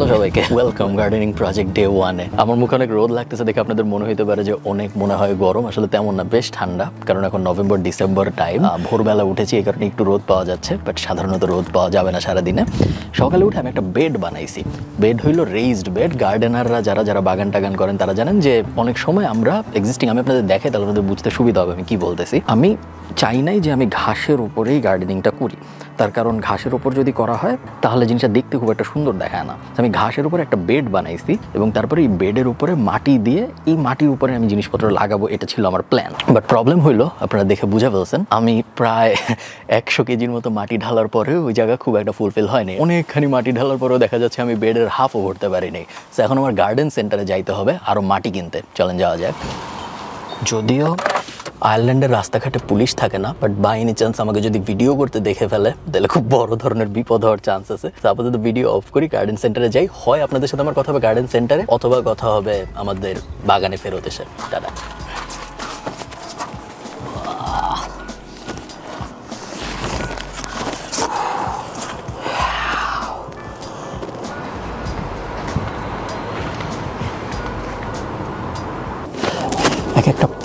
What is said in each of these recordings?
Hello সবাইকে welcome gardening project day ওয়ানে আমার মুখে অনেক রোদ লাগতেছে দেখে আপনাদের মনে হইতে পারে যে অনেক মনে হয় গরম আসলে তেমন না বেশ ঠান্ডা কারণ এখন নভেম্বর ডিসেম্বর টাইম ভোরবেলা উঠেছি এই কারণে একটু রোদ পাওয়া যাচ্ছে বাট সাধারণত রোদ পাওয়া যাবে না সারাদিনে সকালে উঠে আমি একটা বেড বানাইছি বেড হইলো রেইজড বেড গার্ডেনাররা যারা যারা বাগান টাগান করেন তারা জানেন যে অনেক সময় আমরা এক্সিস্টিং আমি আপনাদের দেখে তাহলে আপনাদের বুঝতে সুবিধা হবে আমি কি বলতেছি আমি চাই নাই যে আমি ঘাসের উপরেই গার্ডেনিংটা করি তার কারণ ঘাসের ওপর যদি করা হয় তাহলে জিনিসটা দেখতে খুব একটা সুন্দর দেখায় না আমি ঘাসের উপরে একটা বেড বানাইছি এবং তারপরে এই বেডের উপরে মাটি দিয়ে এই মাটির উপরে আমি জিনিসপত্র লাগাবো এটা ছিল আমার প্ল্যান বাট প্রবলেম হইলো আপনারা দেখে বুঝে ফেলছেন আমি প্রায় একশো কেজির মতো মাটি ঢালার পরে ওই জায়গা খুব একটা ফুলফিল হয়নি অনেকখানি মাটি ঢালার পরেও দেখা যাচ্ছে আমি বেডের হাফও ভরতে পারিনি সে এখন আমার গার্ডেন সেন্টারে যাইতে হবে আরও মাটি কিনতে চলেন যাওয়া যাক যদিও আয়ারল্যান্ডের রাস্তাঘাটে পুলিশ থাকে না বাট বাই এনি চান্স আমাকে যদি ভিডিও করতে দেখে ফেলে তাহলে খুব বড় ধরনের বিপদ হওয়ার চান্স আছে আপাতত ভিডিও অফ করি গার্ডেন সেন্টারে যাই হয় আপনাদের সাথে আমার কথা হবে গার্ডেন সেন্টারে অথবা কথা হবে আমাদের বাগানে ফেরত এসে দাদা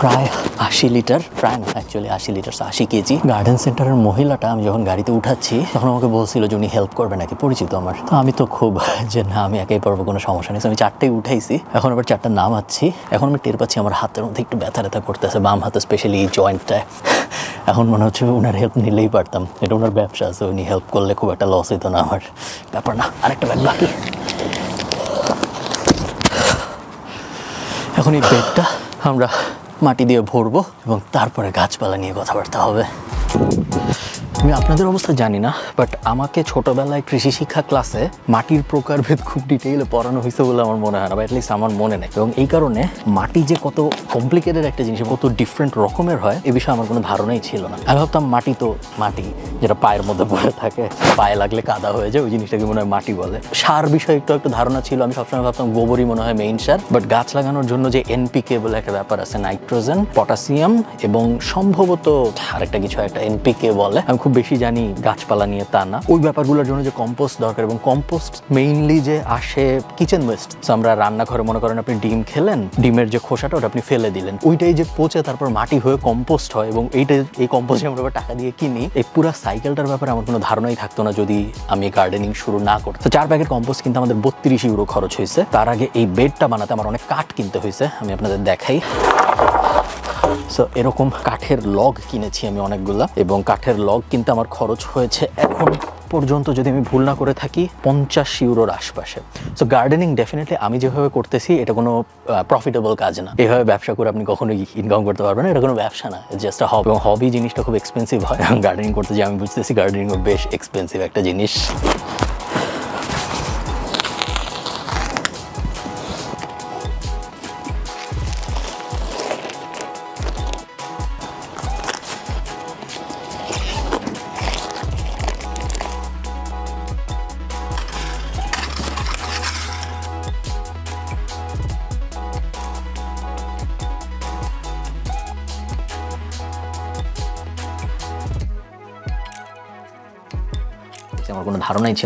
প্রায় আশি লিটার প্রায় না অ্যাকচুয়ালি আশি লিটার আশি কেজি গার্ডেন সেন্টারের মহিলাটা আমি যখন গাড়িতে উঠাচ্ছি তখন আমাকে বলছিল যে উনি হেল্প করবে নাকি পরিচিত আমার তো আমি তো খুব যে না আমি একাই পারবো কোনো সমস্যা নেই আমি চারটেই উঠাইছি এখন আবার চারটা আচ্ছি এখন আমি টের পাচ্ছি আমার হাতের মধ্যে একটু ব্যথা ব্যথা করতেছে বাম হাতে স্পেশালি এই জয়েন্টটায় এখন মনে হচ্ছে ওনার হেল্প নিলেই পারতাম এটা ওনার ব্যবসা আছে উনি হেল্প করলে খুব একটা লস হতো না আমার ব্যাপার না আরেকটা ব্যাগ বাকি এখন এই ব্যাগটা আমরা মাটি দিয়ে ভরবো এবং তারপরে গাছপালা নিয়ে কথাবার্তা হবে আমি আপনাদের অবস্থা জানি না বাট আমাকে ছোটবেলায় কৃষি শিক্ষা ক্লাসে মাটির প্রকারভেদ খুব ডিটেইলে পড়ানো হয়েছে বলে আমার মনে হয় না বা অ্যাটলিস্ট আমার মনে নেই এবং এই কারণে মাটি যে কত কমপ্লিকেটেড একটা জিনিস কত ডিফারেন্ট রকমের হয় এ বিষয়ে আমার কোনো ধারণাই ছিল না আমি ভাবতাম মাটি তো মাটি যেটা পায়ের মধ্যে পড়ে থাকে পায়ে লাগলে কাদা হয়ে যায় ওই জিনিসটাকে মনে হয় মাটি বলে সার বিষয়ে একটু একটা ধারণা ছিল আমি সবসময় ভাবতাম গোবরই মনে হয় মেইন সার বাট গাছ লাগানোর জন্য যে এনপি কে বলে একটা ব্যাপার আছে নাইট্রোজেন পটাশিয়াম এবং সম্ভবত আরেকটা কিছু একটা এনপি কে বলে আমি খুব বেশি জানি গাছপালা নিয়ে তা না ওই ব্যাপারগুলোর জন্য যে কম্পোস্ট দরকার এবং কম্পোস্ট মেইনলি যে আসে কিচেন ওয়েস্ট আমরা রান্নাঘরে মনে করেন আপনি ডিম খেলেন ডিমের যে খোসাটা ওটা আপনি ফেলে দিলেন ওইটাই যে পচে তারপর মাটি হয়ে কম্পোস্ট হয় এবং এইটা এই কম্পোস্টে আমরা টাকা দিয়ে কিনি এই পুরো সাইকেলটার ব্যাপারে আমার কোনো ধারণাই থাকতো না যদি আমি গার্ডেনিং শুরু না করতাম তো চার প্যাকেট কম্পোস্ট কিন্তু আমাদের বত্রিশ ইউরো খরচ হয়েছে তার আগে এই বেডটা বানাতে আমার অনেক কাঠ কিনতে হয়েছে আমি আপনাদের দেখাই সো এরকম কাঠের লগ কিনেছি আমি অনেকগুলা এবং কাঠের লগ কিনতে আমার খরচ হয়েছে এখন পর্যন্ত যদি আমি ভুল না করে থাকি পঞ্চাশ ইউরোর আশপাশে সো গার্ডেনিং ডেফিনেটলি আমি যেভাবে করতেছি এটা কোনো প্রফিটেবল কাজ না এভাবে ব্যবসা করে আপনি কখনোই ইনকাম করতে পারবেন না এটা কোনো ব্যবসা না জাস্ট হবি এবং হবি জিনিসটা খুব এক্সপেন্সিভ হয় গার্ডেনিং করতে যে আমি বুঝতেছি গার্ডেনিং বেশ এক্সপেন্সিভ একটা জিনিস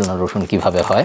শিলনো রসুন কিভাবে হয়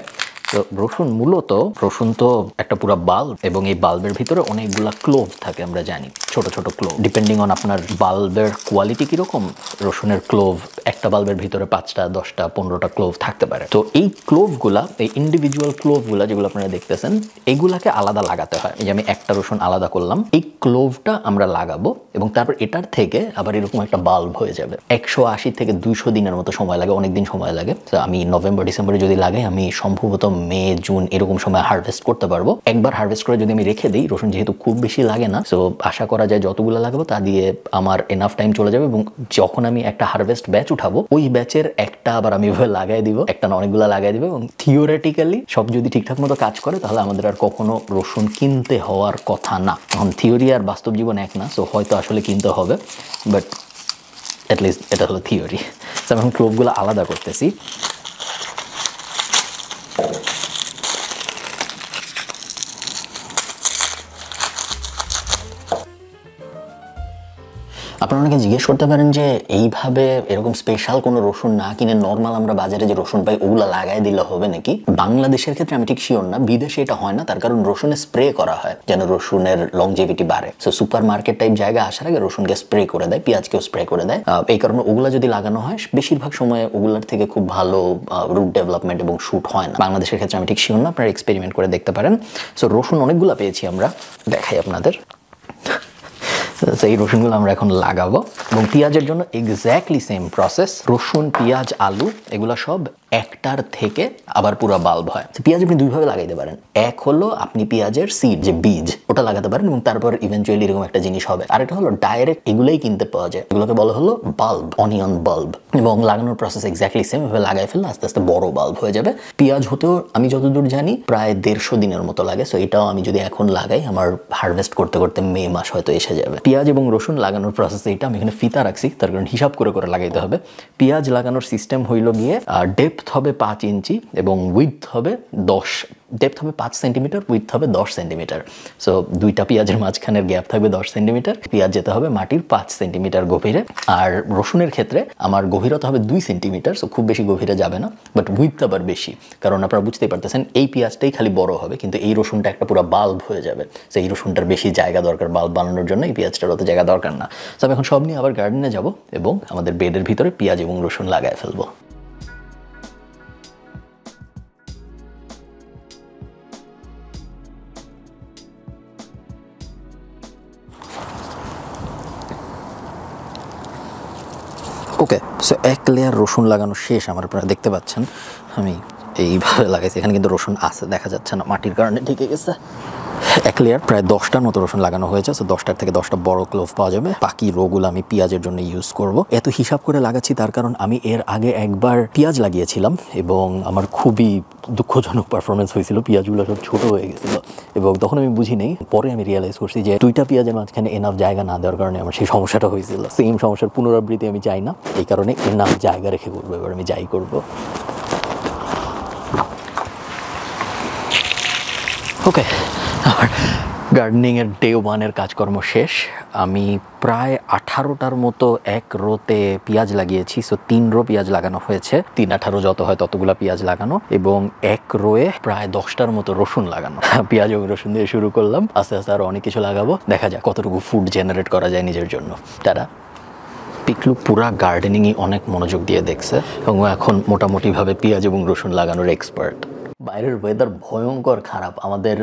তো রসুন মূলত রসুন তো একটা পুরো বাল্ব এবং এই বাল্বের ভিতরে অনেকগুলো ক্লোভ থাকে আমরা জানি ছোট ছোট ক্লোভ ডিপেন্ডিং অন আপনার বাল্বের কোয়ালিটি কীরকম রসুনের ক্লোভ একটা বাল্বের ভিতরে পাঁচটা দশটা পনেরোটা ক্লোভ থাকতে পারে তো এই ক্লোভগুলা এই ইন্ডিভিজুয়াল ক্লোভগুলা যেগুলো আপনারা দেখতেছেন এগুলাকে আলাদা লাগাতে হয় এই যে আমি একটা রসুন আলাদা করলাম এই ক্লোভটা আমরা লাগাবো এবং তারপর এটার থেকে আবার এরকম একটা বাল্ব হয়ে যাবে একশো আশি থেকে দুইশো দিনের মতো সময় লাগে অনেক দিন সময় লাগে তো আমি নভেম্বর ডিসেম্বরে যদি লাগে আমি সম্ভবত মে জুন এরকম সময় হারভেস্ট করতে পারবো একবার হারভেস্ট করে যদি আমি রেখে দিই রসুন যেহেতু খুব বেশি লাগে না সো আশা করা যায় যতগুলো লাগবে তা দিয়ে আমার এনাফ টাইম চলে যাবে এবং যখন আমি একটা হারভেস্ট ব্যাচ উঠাবো ওই ব্যাচের একটা আবার আমি ওভাবে লাগাই দিব একটা না অনেকগুলো লাগাই দিব এবং থিওরিটিক্যালি সব যদি ঠিকঠাক মতো কাজ করে তাহলে আমাদের আর কখনো রসুন কিনতে হওয়ার কথা না এখন থিওরি আর বাস্তব জীবন এক না সো হয়তো আসলে কিনতে হবে বাট অ্যাটলিস্ট এটা হলো থিওরি তো আমি এখন ক্লোভগুলো আলাদা করতেছি আপনারা অনেকে জিজ্ঞেস করতে পারেন যে এইভাবে এরকম স্পেশাল কোনো রসুন না কিনে নর্মাল আমরা বাজারে যে রসুন পাই ওগুলো লাগাই দিলে হবে নাকি বাংলাদেশের ক্ষেত্রে আমি ঠিক শিওর না বিদেশে এটা হয় না তার কারণ রসুনে স্প্রে করা হয় যেন রসুনের লংজেভিটি বাড়ে সো সুপার মার্কেট টাইপ জায়গায় আসার আগে রসুনকে স্প্রে করে দেয় পেঁয়াজকেও স্প্রে করে দেয় এই কারণে ওগুলা যদি লাগানো হয় বেশিরভাগ সময় ওগুলার থেকে খুব ভালো রুট ডেভেলপমেন্ট এবং শুট হয় না বাংলাদেশের ক্ষেত্রে আমি ঠিক শিওর না আপনারা এক্সপেরিমেন্ট করে দেখতে পারেন সো রসুন অনেকগুলো পেয়েছি আমরা দেখাই আপনাদের সেই রসুনগুলো আমরা এখন লাগাবো এবং পেঁয়াজের জন্য এক্স্যাক্টলি সেম প্রসেস রসুন পেঁয়াজ আলু এগুলো সব একটার থেকে আবার পুরো বাল্ব হয় আচ্ছা, পেঁয়াজ আপনি দুইভাবে লাগাইতে পারেন এক হলো আপনি পেঁয়াজের সিড যে বীজ ওটা লাগাতে পারেন এবং তারপর ইভেন্চুয়ালি এরকম একটা জিনিস হবে আর এটা হলো ডাইরেক্ট এগুলোই কিনতে পাওয়া যায় এগুলোকে বলা হলো বাল্ব অনিয়ন বাল্ব এবং লাগানোর প্রসেস এক্স্যাক্টলি সেম ভাবে লাগাই ফেললে আস্তে আস্তে বড় বাল্ব হয়ে যাবে পেঁয়াজ হতেও আমি যতদূর জানি প্রায় দেড়শো দিনের মতো লাগে সো এটাও আমি যদি এখন লাগাই আমার হারভেস্ট করতে করতে মে মাস হয়তো এসে যাবে পেঁয়াজ এবং রসুন লাগানোর প্রসেস এটা আমি এখানে ফিতা রাখছি তার কারণ হিসাব করে করে লাগাইতে হবে পেঁয়াজ লাগানোর সিস্টেম হইল গিয়ে ডেপ ডেপথ হবে পাঁচ ইঞ্চি এবং উইথ হবে দশ ডেপথ হবে পাঁচ সেন্টিমিটার উইথ হবে দশ সেন্টিমিটার সো দুইটা পেঁয়াজের মাঝখানের গ্যাপ থাকবে দশ সেন্টিমিটার পেঁয়াজ যেতে হবে মাটির পাঁচ সেন্টিমিটার গভীরে আর রসুনের ক্ষেত্রে আমার গভীরতা হবে দুই সেন্টিমিটার সো খুব বেশি গভীরে যাবে না বাট উইথ আবার বেশি কারণ আপনারা বুঝতেই পারতেছেন এই পেঁয়াজটাই খালি বড় হবে কিন্তু এই রসুনটা একটা পুরো বাল্ব হয়ে যাবে সো এই রসুনটার বেশি জায়গা দরকার বাল্ব বানানোর জন্য এই পেঁয়াজটার অত জায়গা দরকার না সো আমি এখন সব নিয়ে আবার গার্ডেনে যাব এবং আমাদের বেডের ভিতরে পেঁয়াজ এবং রসুন লাগায় ফেলবো ওকে সো এক লেয়ার রসুন লাগানো শেষ আমার আপনারা দেখতে পাচ্ছেন আমি এইভাবে লাগাইছি এখানে কিন্তু রসুন আছে দেখা যাচ্ছে না মাটির কারণে ঢেকে গেছে এক লেয়ার প্রায় দশটার মতো রসুন লাগানো হয়েছে সো দশটার থেকে দশটা বড় ক্লোভ পাওয়া যাবে বাকি রোগুলো আমি পেঁয়াজের জন্য ইউজ করব এত হিসাব করে লাগাচ্ছি তার কারণ আমি এর আগে একবার পেঁয়াজ লাগিয়েছিলাম এবং আমার খুবই দুঃখজনক পারফরমেন্স হয়েছিল পেঁয়াজগুলো সব ছোটো হয়ে গেছিলো এবং তখন আমি বুঝি নেই পরে আমি রিয়েলাইজ করছি যে দুইটা পেঁয়াজের মাঝখানে এনাফ জায়গা না দেওয়ার কারণে আমার সেই সমস্যাটা হয়েছিল সেম সমস্যার পুনরাবৃত্তি আমি চাই না এই কারণে এনাফ জায়গা রেখে করবো এবার আমি যাই করব ওকে গার্ডেনিংয়ের ডে ওয়ানের কাজকর্ম শেষ আমি প্রায় আঠারোটার মতো এক রোতে পেঁয়াজ লাগিয়েছি সো তিন রো পেঁয়াজ লাগানো হয়েছে তিন আঠারো যত হয় ততগুলো পেঁয়াজ লাগানো এবং এক রোয়ে প্রায় দশটার মতো রসুন লাগানো পেঁয়াজ এবং রসুন দিয়ে শুরু করলাম আস্তে আস্তে আরও অনেক কিছু লাগাবো দেখা যাক কতটুকু ফুড জেনারেট করা যায় নিজের জন্য তারা পিকলু পুরা গার্ডেনিংই অনেক মনোযোগ দিয়ে দেখছে এবং এখন মোটামুটিভাবে পেঁয়াজ এবং রসুন লাগানোর এক্সপার্ট বাইরের ওয়েদার ভয়ঙ্কর খারাপ আমাদের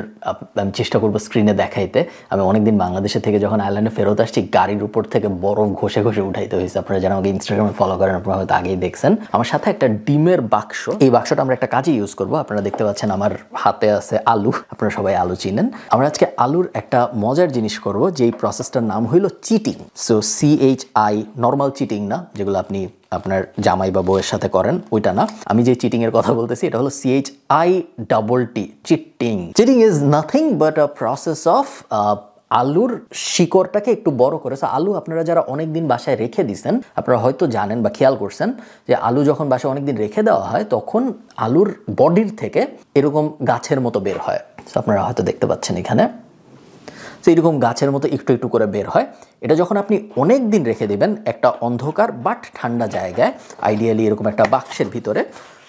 আমি চেষ্টা করবো স্ক্রিনে দেখাইতে আমি অনেকদিন বাংলাদেশে থেকে যখন আয়ারল্যান্ডে ফেরত আসছি গাড়ির উপর থেকে বরফ ঘষে ঘষে উঠাইতে হয়েছে আপনারা যারা আমাকে ইনস্টাগ্রামে ফলো করেন আপনারা হয়তো আগেই দেখছেন আমার সাথে একটা ডিমের বাক্স এই বাক্সটা আমরা একটা কাজে ইউজ করবো আপনারা দেখতে পাচ্ছেন আমার হাতে আছে আলু আপনারা সবাই আলু চিনেন আমরা আজকে আলুর একটা মজার জিনিস করব যেই প্রসেসটার নাম হইল chitting so C H I normal chitting না যেগুলো আপনি আপনার জামাই বা বউয়ের সাথে করেন ওইটা না আমি যে চিটিংয়ের কথা বলতেছি এটা হলো C H I double T chitting chitting is nothing but a process of আলুর শিকড়টাকে একটু বড় করে সো আলু আপনারা যারা অনেক দিন বাসায় রেখে দিছেন আপনারা হয়তো জানেন বা খেয়াল করছেন যে আলু যখন বাসায় অনেক দিন রেখে দেওয়া হয় তখন আলুর বডির থেকে এরকম গাছের মতো বের হয় সো আপনারা হয়তো দেখতে পাচ্ছেন এখানে তো এরকম গাছের মতো একটু একটু করে বের হয় এটা যখন আপনি অনেক দিন রেখে দেবেন একটা অন্ধকার বাট ঠান্ডা জায়গায় আইডিয়ালি এরকম একটা বাক্সের ভিতরে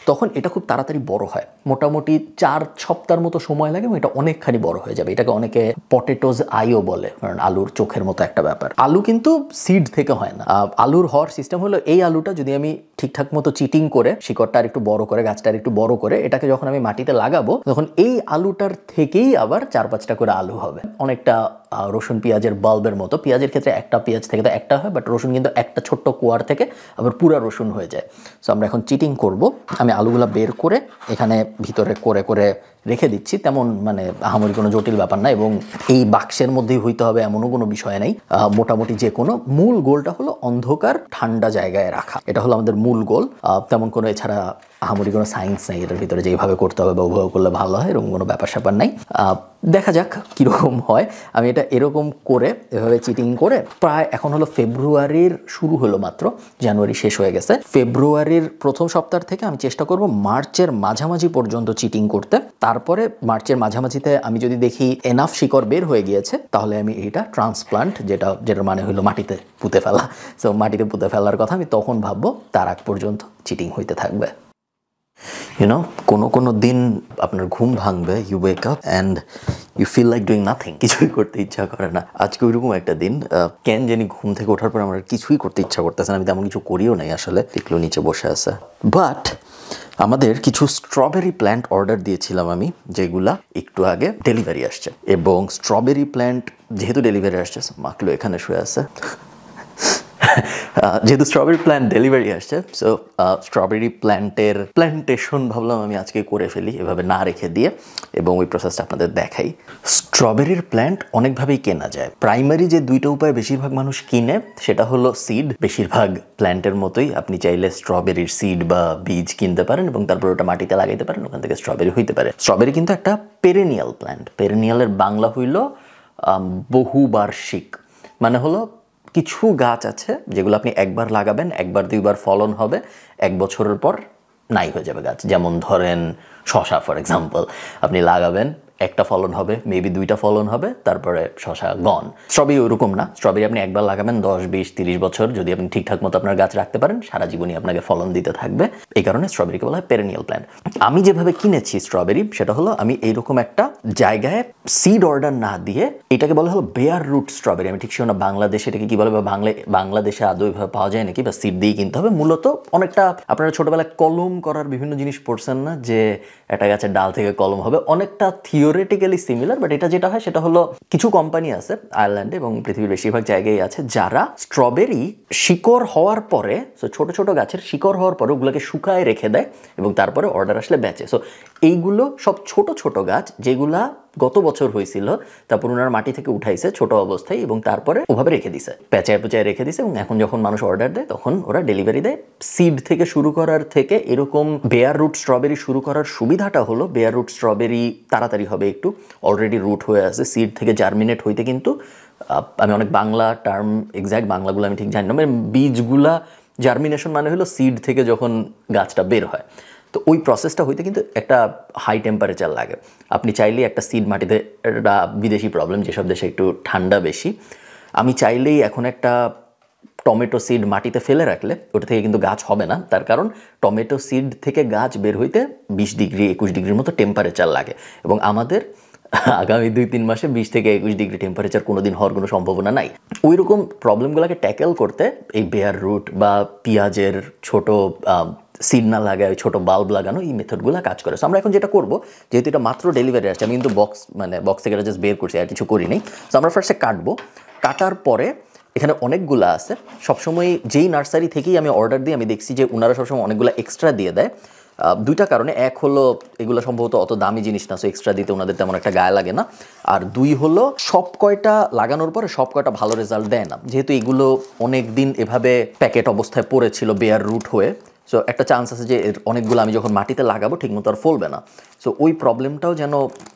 তখন এটা খুব তাড়াতাড়ি বড় হয় মোটামুটি চার সপ্তাহের মতো সময় লাগে এবং এটা অনেকখানি বড় হয়ে যাবে এটাকে অনেকে পটেটোজ আইও বলে কারণ আলুর চোখের মতো একটা ব্যাপার আলু কিন্তু সিড থেকে হয় না আলুর হওয়ার সিস্টেম হলো এই আলুটা যদি আমি ঠিকঠাক মতো চিটিং করে শিকড়টা আর একটু বড় করে গাছটা আর একটু বড় করে এটাকে যখন আমি মাটিতে লাগাবো তখন এই আলুটার থেকেই আবার চার পাঁচটা করে আলু হবে অনেকটা রসুন পেঁয়াজের বাল্বের মতো পেঁয়াজের ক্ষেত্রে একটা পেঁয়াজ থেকে তো একটা হয় বাট রসুন কিন্তু একটা ছোট্ট কুয়ার থেকে আবার পুরা রসুন হয়ে যায় সো আমরা এখন চিটিং করব আমি আলুগুলো বের করে এখানে ভিতরে করে করে রেখে দিচ্ছি তেমন মানে আহামরি কোনো জটিল ব্যাপার না এবং এই বাক্সের মধ্যেই হইতে হবে এমনও কোনো বিষয় নেই মোটামুটি যে কোনো মূল গোলটা হলো অন্ধকার ঠান্ডা জায়গায় রাখা এটা হলো আমাদের মূল গোল তেমন কোনো এছাড়া আহামরি কোনো সায়েন্স নেই এটার ভিতরে যেভাবে করতে হবে বা উভয় করলে ভালো হয় এরকম কোনো ব্যাপার স্যাপার নাই দেখা যাক কীরকম হয় আমি এটা এরকম করে এভাবে চিটিং করে প্রায় এখন হলো ফেব্রুয়ারির শুরু হলো মাত্র জানুয়ারি শেষ হয়ে গেছে ফেব্রুয়ারির প্রথম সপ্তাহ থেকে আমি চেষ্টা করব মার্চের মাঝামাঝি পর্যন্ত চিটিং করতে তার তারপরে মার্চের মাঝামাঝিতে আমি যদি দেখি এনাফ শিকড় বের হয়ে গিয়েছে তাহলে আমি এইটা ট্রান্সপ্লান্ট যেটা যেটার মানে হলো মাটিতে পুঁতে ফেলা সো মাটিতে পুঁতে ফেলার কথা আমি তখন ভাববো তার আগ পর্যন্ত চিটিং হইতে থাকবে ইউনো কোনো কোনো দিন আপনার ঘুম ভাঙবে you wake up and you feel like doing nothing কিছুই করতে ইচ্ছা করে না আজকে ওইরকম একটা দিন কেন জানি ঘুম থেকে ওঠার পর আমার কিছুই করতে ইচ্ছা করতেছে না আমি তেমন কিছু করিও নাই আসলে দেখলো নিচে বসে আছে বাট আমাদের কিছু স্ট্রবেরি প্ল্যান্ট অর্ডার দিয়েছিলাম আমি যেগুলা একটু আগে ডেলিভারি আসছে এবং স্ট্রবেরি প্ল্যান্ট যেহেতু ডেলিভারি আসছে মাকলো এখানে শুয়ে আছে যেহেতু স্ট্রবেরি প্ল্যান্ট ডেলিভারি আসছে সো স্ট্রবেরি প্ল্যান্টের প্ল্যান্টেশন ভাবলাম আমি আজকে করে ফেলি এভাবে না রেখে দিয়ে এবং ওই প্রসেসটা আপনাদের দেখাই স্ট্রবেরির প্ল্যান্ট অনেকভাবেই কেনা যায় প্রাইমারি যে দুইটা উপায় বেশিরভাগ মানুষ কিনে সেটা হলো সিড বেশিরভাগ প্ল্যান্টের মতোই আপনি চাইলে স্ট্রবেরির সিড বা বীজ কিনতে পারেন এবং তারপর ওটা মাটিতে লাগাইতে পারেন ওখান থেকে স্ট্রবেরি হইতে পারে স্ট্রবেরি কিন্তু একটা পেরেনিয়াল প্ল্যান্ট পেরেনিয়ালের বাংলা হইল বহুবার্ষিক মানে হলো কিছু গাছ আছে যেগুলো আপনি একবার লাগাবেন একবার দুইবার ফলন হবে এক বছরের পর নাই হয়ে যাবে গাছ যেমন ধরেন শশা ফর এক্সাম্পল আপনি লাগাবেন একটা ফলন হবে মেবি দুইটা ফলন হবে তারপরে শশা গন স্ট্রবেরি ওরকম না স্ট্রবেরি আপনি একবার লাগাবেন দশ বিশ তিরিশ বছর যদি আপনি ঠিকঠাক মতো আপনার গাছ রাখতে পারেন সারা জীবনই আপনাকে ফলন দিতে থাকবে এই কারণে স্ট্রবেরিকে বলা হয় পেরেনিয়াল প্ল্যান্ট আমি যেভাবে কিনেছি স্ট্রবেরি সেটা হলো আমি এইরকম একটা জায়গায় সিড অর্ডার না দিয়ে এটাকে বলা হলো বেয়ার রুট স্ট্রবেরি আমি ঠিক শিও না বাংলাদেশে এটাকে কি বলে বা বাংলা বাংলাদেশে আদৌ এভাবে পাওয়া যায় নাকি বা সিড দিয়ে কিনতে হবে মূলত অনেকটা আপনারা ছোটবেলায় কলম করার বিভিন্ন জিনিস পড়ছেন না যে একটা গাছের ডাল থেকে কলম হবে অনেকটা থিও থিওরিটিক্যালি সিমিলার বাট এটা যেটা হয় সেটা হলো কিছু কোম্পানি আছে আয়ারল্যান্ডে এবং পৃথিবীর বেশিরভাগ জায়গায় আছে যারা স্ট্রবেরি শিকড় হওয়ার পরে সো ছোট ছোট গাছের শিকড় হওয়ার পরে ওগুলোকে শুকায় রেখে দেয় এবং তারপরে অর্ডার আসলে বেচে সো এইগুলো সব ছোট ছোট গাছ যেগুলা গত বছর হয়েছিল তারপর ওনার মাটি থেকে উঠাইছে ছোট অবস্থায় এবং তারপরে ওভাবে রেখে দিছে পেঁচায় পেঁচায় রেখে দিছে এবং এখন যখন মানুষ অর্ডার দেয় তখন ওরা ডেলিভারি দেয় সিড থেকে শুরু করার থেকে এরকম বেয়ার রুট স্ট্রবেরি শুরু করার সুবিধাটা হলো বেয়ার রুট স্ট্রবেরি তাড়াতাড়ি হবে একটু অলরেডি রুট হয়ে আছে সিড থেকে জার্মিনেট হইতে কিন্তু আমি অনেক বাংলা টার্ম এক্স্যাক্ট বাংলাগুলো আমি ঠিক জানি না মানে বীজগুলা জার্মিনেশন মানে হলো সিড থেকে যখন গাছটা বের হয় তো ওই প্রসেসটা হইতে কিন্তু একটা হাই টেম্পারেচার লাগে আপনি চাইলে একটা সিড মাটিতে একটা বিদেশি প্রবলেম যেসব দেশে একটু ঠান্ডা বেশি আমি চাইলেই এখন একটা টমেটো সিড মাটিতে ফেলে রাখলে ওটা থেকে কিন্তু গাছ হবে না তার কারণ টমেটো সিড থেকে গাছ বের হইতে বিশ ডিগ্রি একুশ ডিগ্রির মতো টেম্পারেচার লাগে এবং আমাদের আগামী দুই তিন মাসে বিশ থেকে একুশ ডিগ্রি টেম্পারেচার কোনো দিন হওয়ার কোনো সম্ভাবনা নাই ওই রকম প্রবলেমগুলোকে ট্যাকেল করতে এই বেয়ার রুট বা পেঁয়াজের ছোট সিগনাল লাগায় ছোটো বাল্ব লাগানো এই মেথডগুলো কাজ করে সো আমরা এখন যেটা করবো যেহেতু এটা মাত্র ডেলিভারি আসছে আমি কিন্তু বক্স মানে বক্স থেকে জাস্ট বের করছি আর কিছু করি নেই সো আমরা ফার্স্টে কাটবো কাটার পরে এখানে অনেকগুলো আছে সবসময় যেই নার্সারি থেকেই আমি অর্ডার দিই আমি দেখছি যে ওনারা সবসময় অনেকগুলো এক্সট্রা দিয়ে দেয় দুইটা কারণে এক হলো এগুলো সম্ভবত অত দামি জিনিস না সো এক্সট্রা দিতে ওনাদের তেমন একটা গায়ে লাগে না আর দুই হলো সব কয়টা লাগানোর পরে সব কয়টা ভালো রেজাল্ট দেয় না যেহেতু এগুলো অনেক দিন এভাবে প্যাকেট অবস্থায় পড়েছিল বেয়ার রুট হয়ে সো একটা চান্স আছে যে এর অনেকগুলো আমি যখন মাটিতে লাগাবো ঠিকমতো আর ফলবে না সো ওই প্রবলেমটাও যেন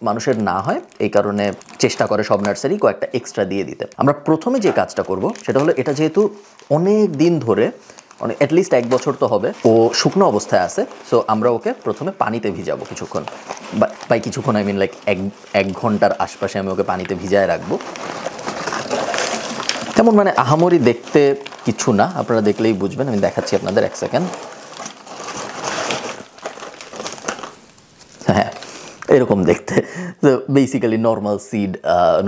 মানুষের না হয় এই কারণে চেষ্টা করে সব নার্সারি কয়েকটা এক্সট্রা দিয়ে দিতে আমরা প্রথমে যে কাজটা করব সেটা হলো এটা যেহেতু অনেক দিন ধরে মানে অ্যাটলিস্ট এক বছর তো হবে ও শুকনো অবস্থায় আছে সো আমরা ওকে প্রথমে পানিতে ভিজাবো কিছুক্ষণ বাই কিছুক্ষণ আই মিন লাইক এক এক ঘন্টার আশপাশে আমি ওকে পানিতে ভিজায় রাখবো তেমন মানে আহামরি দেখতে কিছু না আপনারা দেখলেই বুঝবেন আমি দেখাচ্ছি আপনাদের এক সেকেন্ড হ্যাঁ এরকম দেখতে তো বেসিক্যালি নর্মাল সিড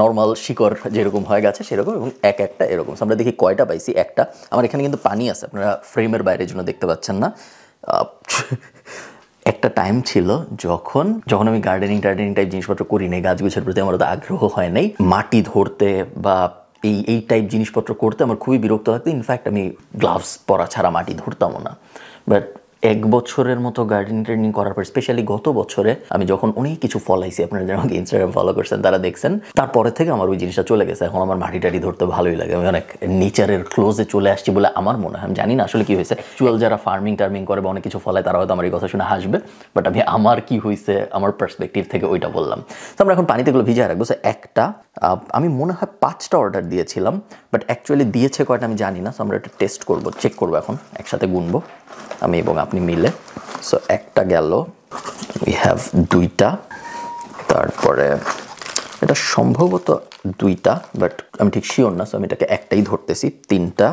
নর্মাল শিকড় যেরকম হয়ে গেছে সেরকম এবং এক একটা এরকম আমরা দেখি কয়টা পাইছি একটা আমার এখানে কিন্তু পানি আছে আপনারা ফ্রেমের বাইরের জন্য দেখতে পাচ্ছেন না একটা টাইম ছিল যখন যখন আমি গার্ডেনিং টার্ডেনিং টাইপ জিনিসপত্র করি নাই গাছগুছের প্রতি আমার তো আগ্রহ হয় নাই মাটি ধরতে বা এই এই টাইপ জিনিসপত্র করতে আমার খুবই বিরক্ত লাগতো ইনফ্যাক্ট আমি গ্লাভস পরা ছাড়া মাটি ধরতামও না বাট এক বছরের মতো গার্ডেন ট্রেনিং করার পর স্পেশালি গত বছরে আমি যখন অনেক কিছু ফলাইছি আপনারা যারা আমাকে ইনস্টাগ্রাম ফলো করছেন তারা দেখছেন তারপরে থেকে আমার ওই জিনিসটা চলে গেছে এখন আমার মাটি টাটি ধরতে ভালোই লাগে আমি অনেক নেচারের ক্লোজে চলে আসছি বলে আমার মনে হয় আমি জানি না আসলে কি হয়েছে চুয়াল যারা ফার্মিং টার্মিং করে বা অনেক কিছু ফলায় তারা হয়তো আমার এই কথা শুনে হাসবে বাট আমি আমার কি হয়েছে আমার পার্সপেক্টিভ থেকে ওইটা বললাম তো আমরা এখন পানিতে গুলো ভিজিয়ে রাখবো একটা আমি মনে হয় পাঁচটা অর্ডার দিয়েছিলাম বাট অ্যাকচুয়ালি দিয়েছে কয়টা আমি জানি না তো আমরা একটা টেস্ট করবো চেক করবো এখন একসাথে গুনবো আমি এবং আপনি মিলে সো একটা গেল উই হ্যাভ দুইটা তারপরে এটা সম্ভবত দুইটা বাট আমি ঠিক শিওর না সো আমি এটাকে একটাই ধরতেছি তিনটা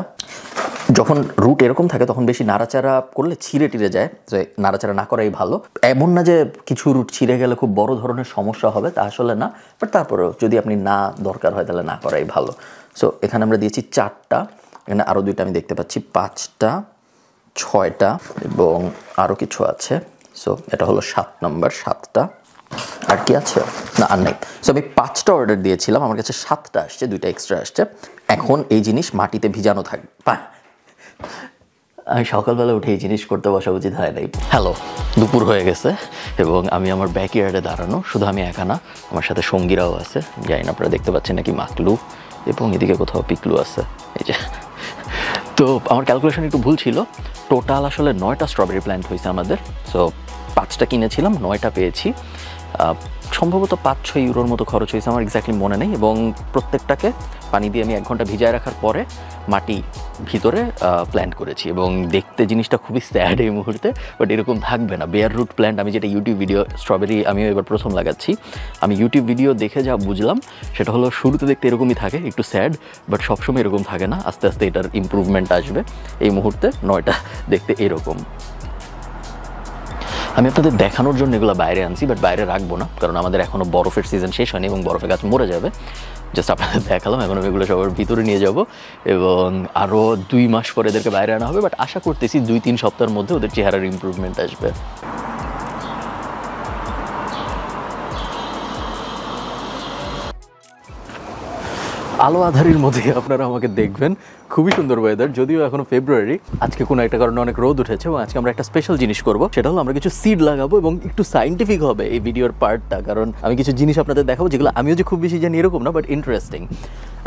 যখন রুট এরকম থাকে তখন বেশি নাড়াচাড়া করলে ছিঁড়ে টিড়ে যায় যে নাড়াচাড়া না করাই ভালো এমন না যে কিছু রুট ছিঁড়ে গেলে খুব বড় ধরনের সমস্যা হবে তা আসলে না বাট তারপরেও যদি আপনি না দরকার হয় তাহলে না করাই ভালো সো এখানে আমরা দিয়েছি চারটা এখানে আরও দুইটা আমি দেখতে পাচ্ছি পাঁচটা ছয়টা এবং আরও কিছু আছে সো এটা হলো সাত নম্বর সাতটা আর কি আছে না আর নেই সো আমি পাঁচটা অর্ডার দিয়েছিলাম আমার কাছে সাতটা আসছে দুইটা এক্সট্রা আসছে এখন এই জিনিস মাটিতে ভিজানো থাকবে আমি সকালবেলা উঠে এই জিনিস করতে বসা উচিত হয় নাই হ্যালো দুপুর হয়ে গেছে এবং আমি আমার ব্যাক ইয়ার্ডে দাঁড়ানো শুধু আমি একা না আমার সাথে সঙ্গীরাও আছে জানি না আপনারা দেখতে পাচ্ছেন নাকি মাকলু এবং এদিকে কোথাও পিকলু আছে এই যে তো আমার ক্যালকুলেশন একটু ভুল ছিল টোটাল আসলে নয়টা স্ট্রবেরি প্ল্যান্ট হয়েছে আমাদের সো পাঁচটা কিনেছিলাম নয়টা পেয়েছি সম্ভবত পাঁচ ছয় ইউরোর মতো খরচ হয়েছে আমার এক্স্যাক্টলি মনে নেই এবং প্রত্যেকটাকে পানি দিয়ে আমি এক ঘন্টা ভিজায় রাখার পরে মাটি ভিতরে প্ল্যান্ট করেছি এবং দেখতে জিনিসটা খুবই স্যাড এই মুহূর্তে বাট এরকম থাকবে না বেয়ার রুট প্ল্যান্ট আমি যেটা ইউটিউব ভিডিও স্ট্রবেরি আমিও এবার প্রথম লাগাচ্ছি আমি ইউটিউব ভিডিও দেখে যা বুঝলাম সেটা হলো শুরুতে দেখতে এরকমই থাকে একটু স্যাড বাট সবসময় এরকম থাকে না আস্তে আস্তে এটার ইম্প্রুভমেন্ট আসবে এই মুহূর্তে নয়টা দেখতে এরকম আমি আপনাদের দেখানোর জন্য এগুলো বাইরে আনছি বাট বাইরে রাখবো না কারণ আমাদের এখনও বরফের সিজন শেষ হয়নি এবং বরফের গাছ মরে যাবে জাস্ট আপনাদের দেখালাম এখন আমি এগুলো সবার ভিতরে নিয়ে যাব এবং আরও দুই মাস পরে এদেরকে বাইরে আনা হবে বাট আশা করতেছি দুই তিন সপ্তাহের মধ্যে ওদের চেহারার ইম্প্রুভমেন্ট আসবে আলো আধারির মধ্যে আপনারা আমাকে দেখবেন খুবই সুন্দর ওয়েদার যদিও এখনো ফেব্রুয়ারি আজকে কোনো একটা কারণে অনেক রোদ উঠেছে এবং আজকে আমরা একটা স্পেশাল জিনিস করব সেটা হলো আমরা কিছু সিড লাগাবো এবং একটু সাইন্টিফিক হবে এই ভিডিওর পার্টটা কারণ আমি কিছু জিনিস আপনাদের দেখাবো যেগুলো আমিও যে খুব বেশি জানি এরকম না বাট ইন্টারেস্টিং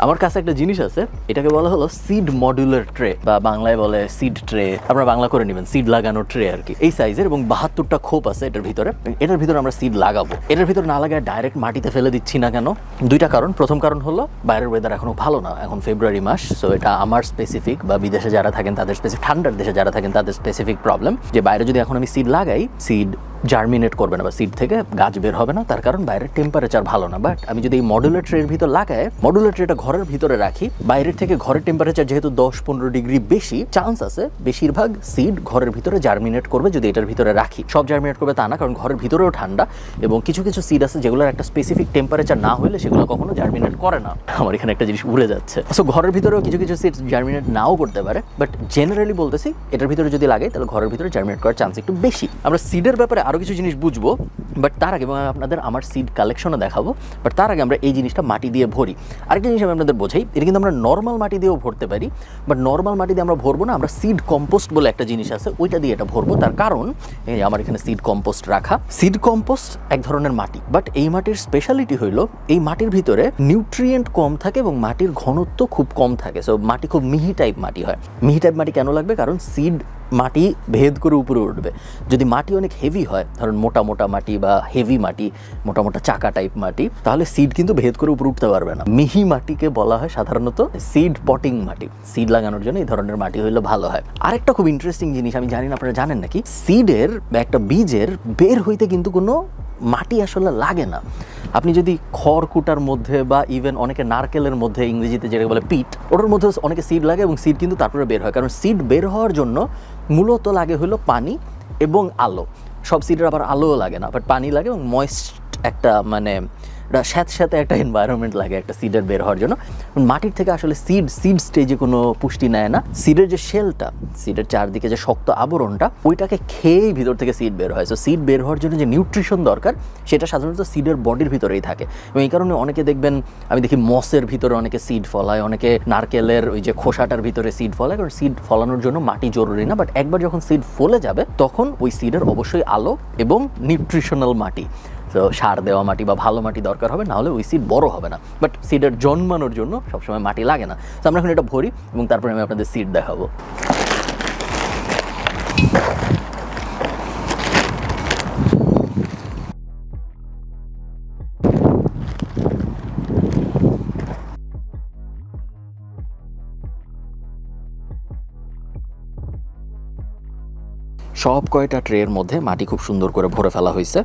আমার কাছে একটা জিনিস আছে এটাকে বলা হলো সিড মডুলার ট্রে বা বাংলায় বলে সিড ট্রে আপনারা বাংলা করে নেবেন সিড লাগানো ট্রে আর কি এই সাইজের এবং বাহাত্তরটা খোপ আছে এটার ভিতরে এটার ভিতরে আমরা সিড লাগাবো এটার ভিতরে না লাগায় ডাইরেক্ট মাটিতে ফেলে দিচ্ছি না কেন দুইটা কারণ প্রথম কারণ হলো বাইরের ওয়েদার এখনও ভালো না এখন ফেব্রুয়ারি মাস সো এটা আমার স্পেসিফিক বা বিদেশে যারা থাকেন তাদের স্পেসিফিক ঠান্ডার দেশে যারা থাকেন তাদের স্পেসিফিক প্রবলেম যে বাইরে যদি এখন আমি সিড লাগাই সিড জার্মিনেট করবে না বা সিড থেকে গাছ বের হবে না তার কারণ বাইরের টেম্পারেচার ভালো না বাট আমি যদি এই মডুলেটরের ভিতর লাগাই ট্রেটা ঘরের ভিতরে রাখি বাইরের থেকে ঘরের টেম্পারেচার যেহেতু দশ পনেরো ডিগ্রি বেশি চান্স আছে বেশিরভাগ সিড ঘরের ভিতরে জার্মিনেট করবে যদি এটার ভিতরে রাখি সব জার্মিনেট করবে তা না কারণ ঘরের ভিতরেও ঠান্ডা এবং কিছু কিছু সিড আছে যেগুলোর একটা স্পেসিফিক টেম্পারেচার না হলে সেগুলো কখনো জার্মিনেট করে না আমার এখানে একটা জিনিস উড়ে যাচ্ছে সো ঘরের ভিতরেও কিছু কিছু সিড জার্মিনেট নাও করতে পারে বাট জেনারেলি বলতেছি এটার ভিতরে যদি লাগে তাহলে ঘরের ভিতরে জার্মিনেট করার চান্স একটু বেশি আমরা সিডের ব্যাপারে আরও কিছু জিনিস বুঝবো বাট তার আগে আপনাদের আমার সিড কালেকশনও দেখাবো বাট তার আগে আমরা এই জিনিসটা মাটি দিয়ে ভরি আরেকটা জিনিস আমি আপনাদের বোঝাই এটা কিন্তু আমরা নর্মাল মাটি দিয়েও ভরতে পারি বাট নর্মাল মাটি দিয়ে আমরা ভরবো না আমরা সিড কম্পোস্ট বলে একটা জিনিস আছে ওইটা দিয়ে এটা ভরবো তার কারণ আমার এখানে সিড কম্পোস্ট রাখা সিড কম্পোস্ট এক ধরনের মাটি বাট এই মাটির স্পেশালিটি হইল এই মাটির ভিতরে নিউট্রিয়েন্ট কম থাকে এবং মাটির ঘনত্ব খুব কম থাকে সো মাটি খুব মিহি টাইপ মাটি হয় মিহি টাইপ মাটি কেন লাগবে কারণ সিড মাটি ভেদ করে উপরে উঠবে যদি মাটি অনেক হেভি হয় ধরুন মোটা মোটা মাটি বা হেভি মাটি মোটা মোটা চাকা টাইপ মাটি তাহলে সিড কিন্তু ভেদ করে উপরে উঠতে পারবে না মিহি মাটিকে বলা হয় সাধারণত সিড পটিং মাটি সিড লাগানোর জন্য এই ধরনের মাটি হলে ভালো হয় আরেকটা খুব ইন্টারেস্টিং জিনিস আমি জানি না আপনারা জানেন নাকি সিডের বা একটা বীজের বের হইতে কিন্তু কোনো মাটি আসলে লাগে না আপনি যদি খড়কুটার মধ্যে বা ইভেন অনেকে নারকেলের মধ্যে ইংরেজিতে যেটা বলে পিট ওটার মধ্যে অনেকে সিড লাগে এবং সিড কিন্তু তারপরে বের হয় কারণ সিড বের হওয়ার জন্য মূলত লাগে হলো পানি এবং আলো সব সিটের আবার আলোও লাগে না বাট পানি লাগে এবং ময়েস্ট একটা মানে স্যাঁত স্যাঁতে একটা এনভায়রনমেন্ট লাগে একটা সিডের বের হওয়ার জন্য মাটির থেকে আসলে সিড সিড স্টেজে কোনো পুষ্টি নেয় না সিডের যে শেলটা সিডের চারদিকে যে শক্ত আবরণটা ওইটাকে খেয়েই ভিতর থেকে সিড বের হয় সো সিড বের হওয়ার জন্য যে নিউট্রিশন দরকার সেটা সাধারণত সিডের বডির ভিতরেই থাকে এবং এই কারণে অনেকে দেখবেন আমি দেখি মসের ভিতরে অনেকে সিড ফলায় অনেকে নারকেলের ওই যে খোসাটার ভিতরে সিড ফলায় কারণ সিড ফলানোর জন্য মাটি জরুরি না বাট একবার যখন সিড ফলে যাবে তখন ওই সিডের অবশ্যই আলো এবং নিউট্রিশনাল মাটি সো সার দেওয়া মাটি বা ভালো মাটি দরকার হবে নাহলে ওই সিড বড় হবে না বাট সিডের জন্মানোর জন্য সবসময় মাটি লাগে না তো আমরা এখন এটা ভরি এবং তারপরে আমি আপনাদের সিড দেখাবো সব কয়টা ট্রের মধ্যে মাটি খুব সুন্দর করে ভরে ফেলা হয়েছে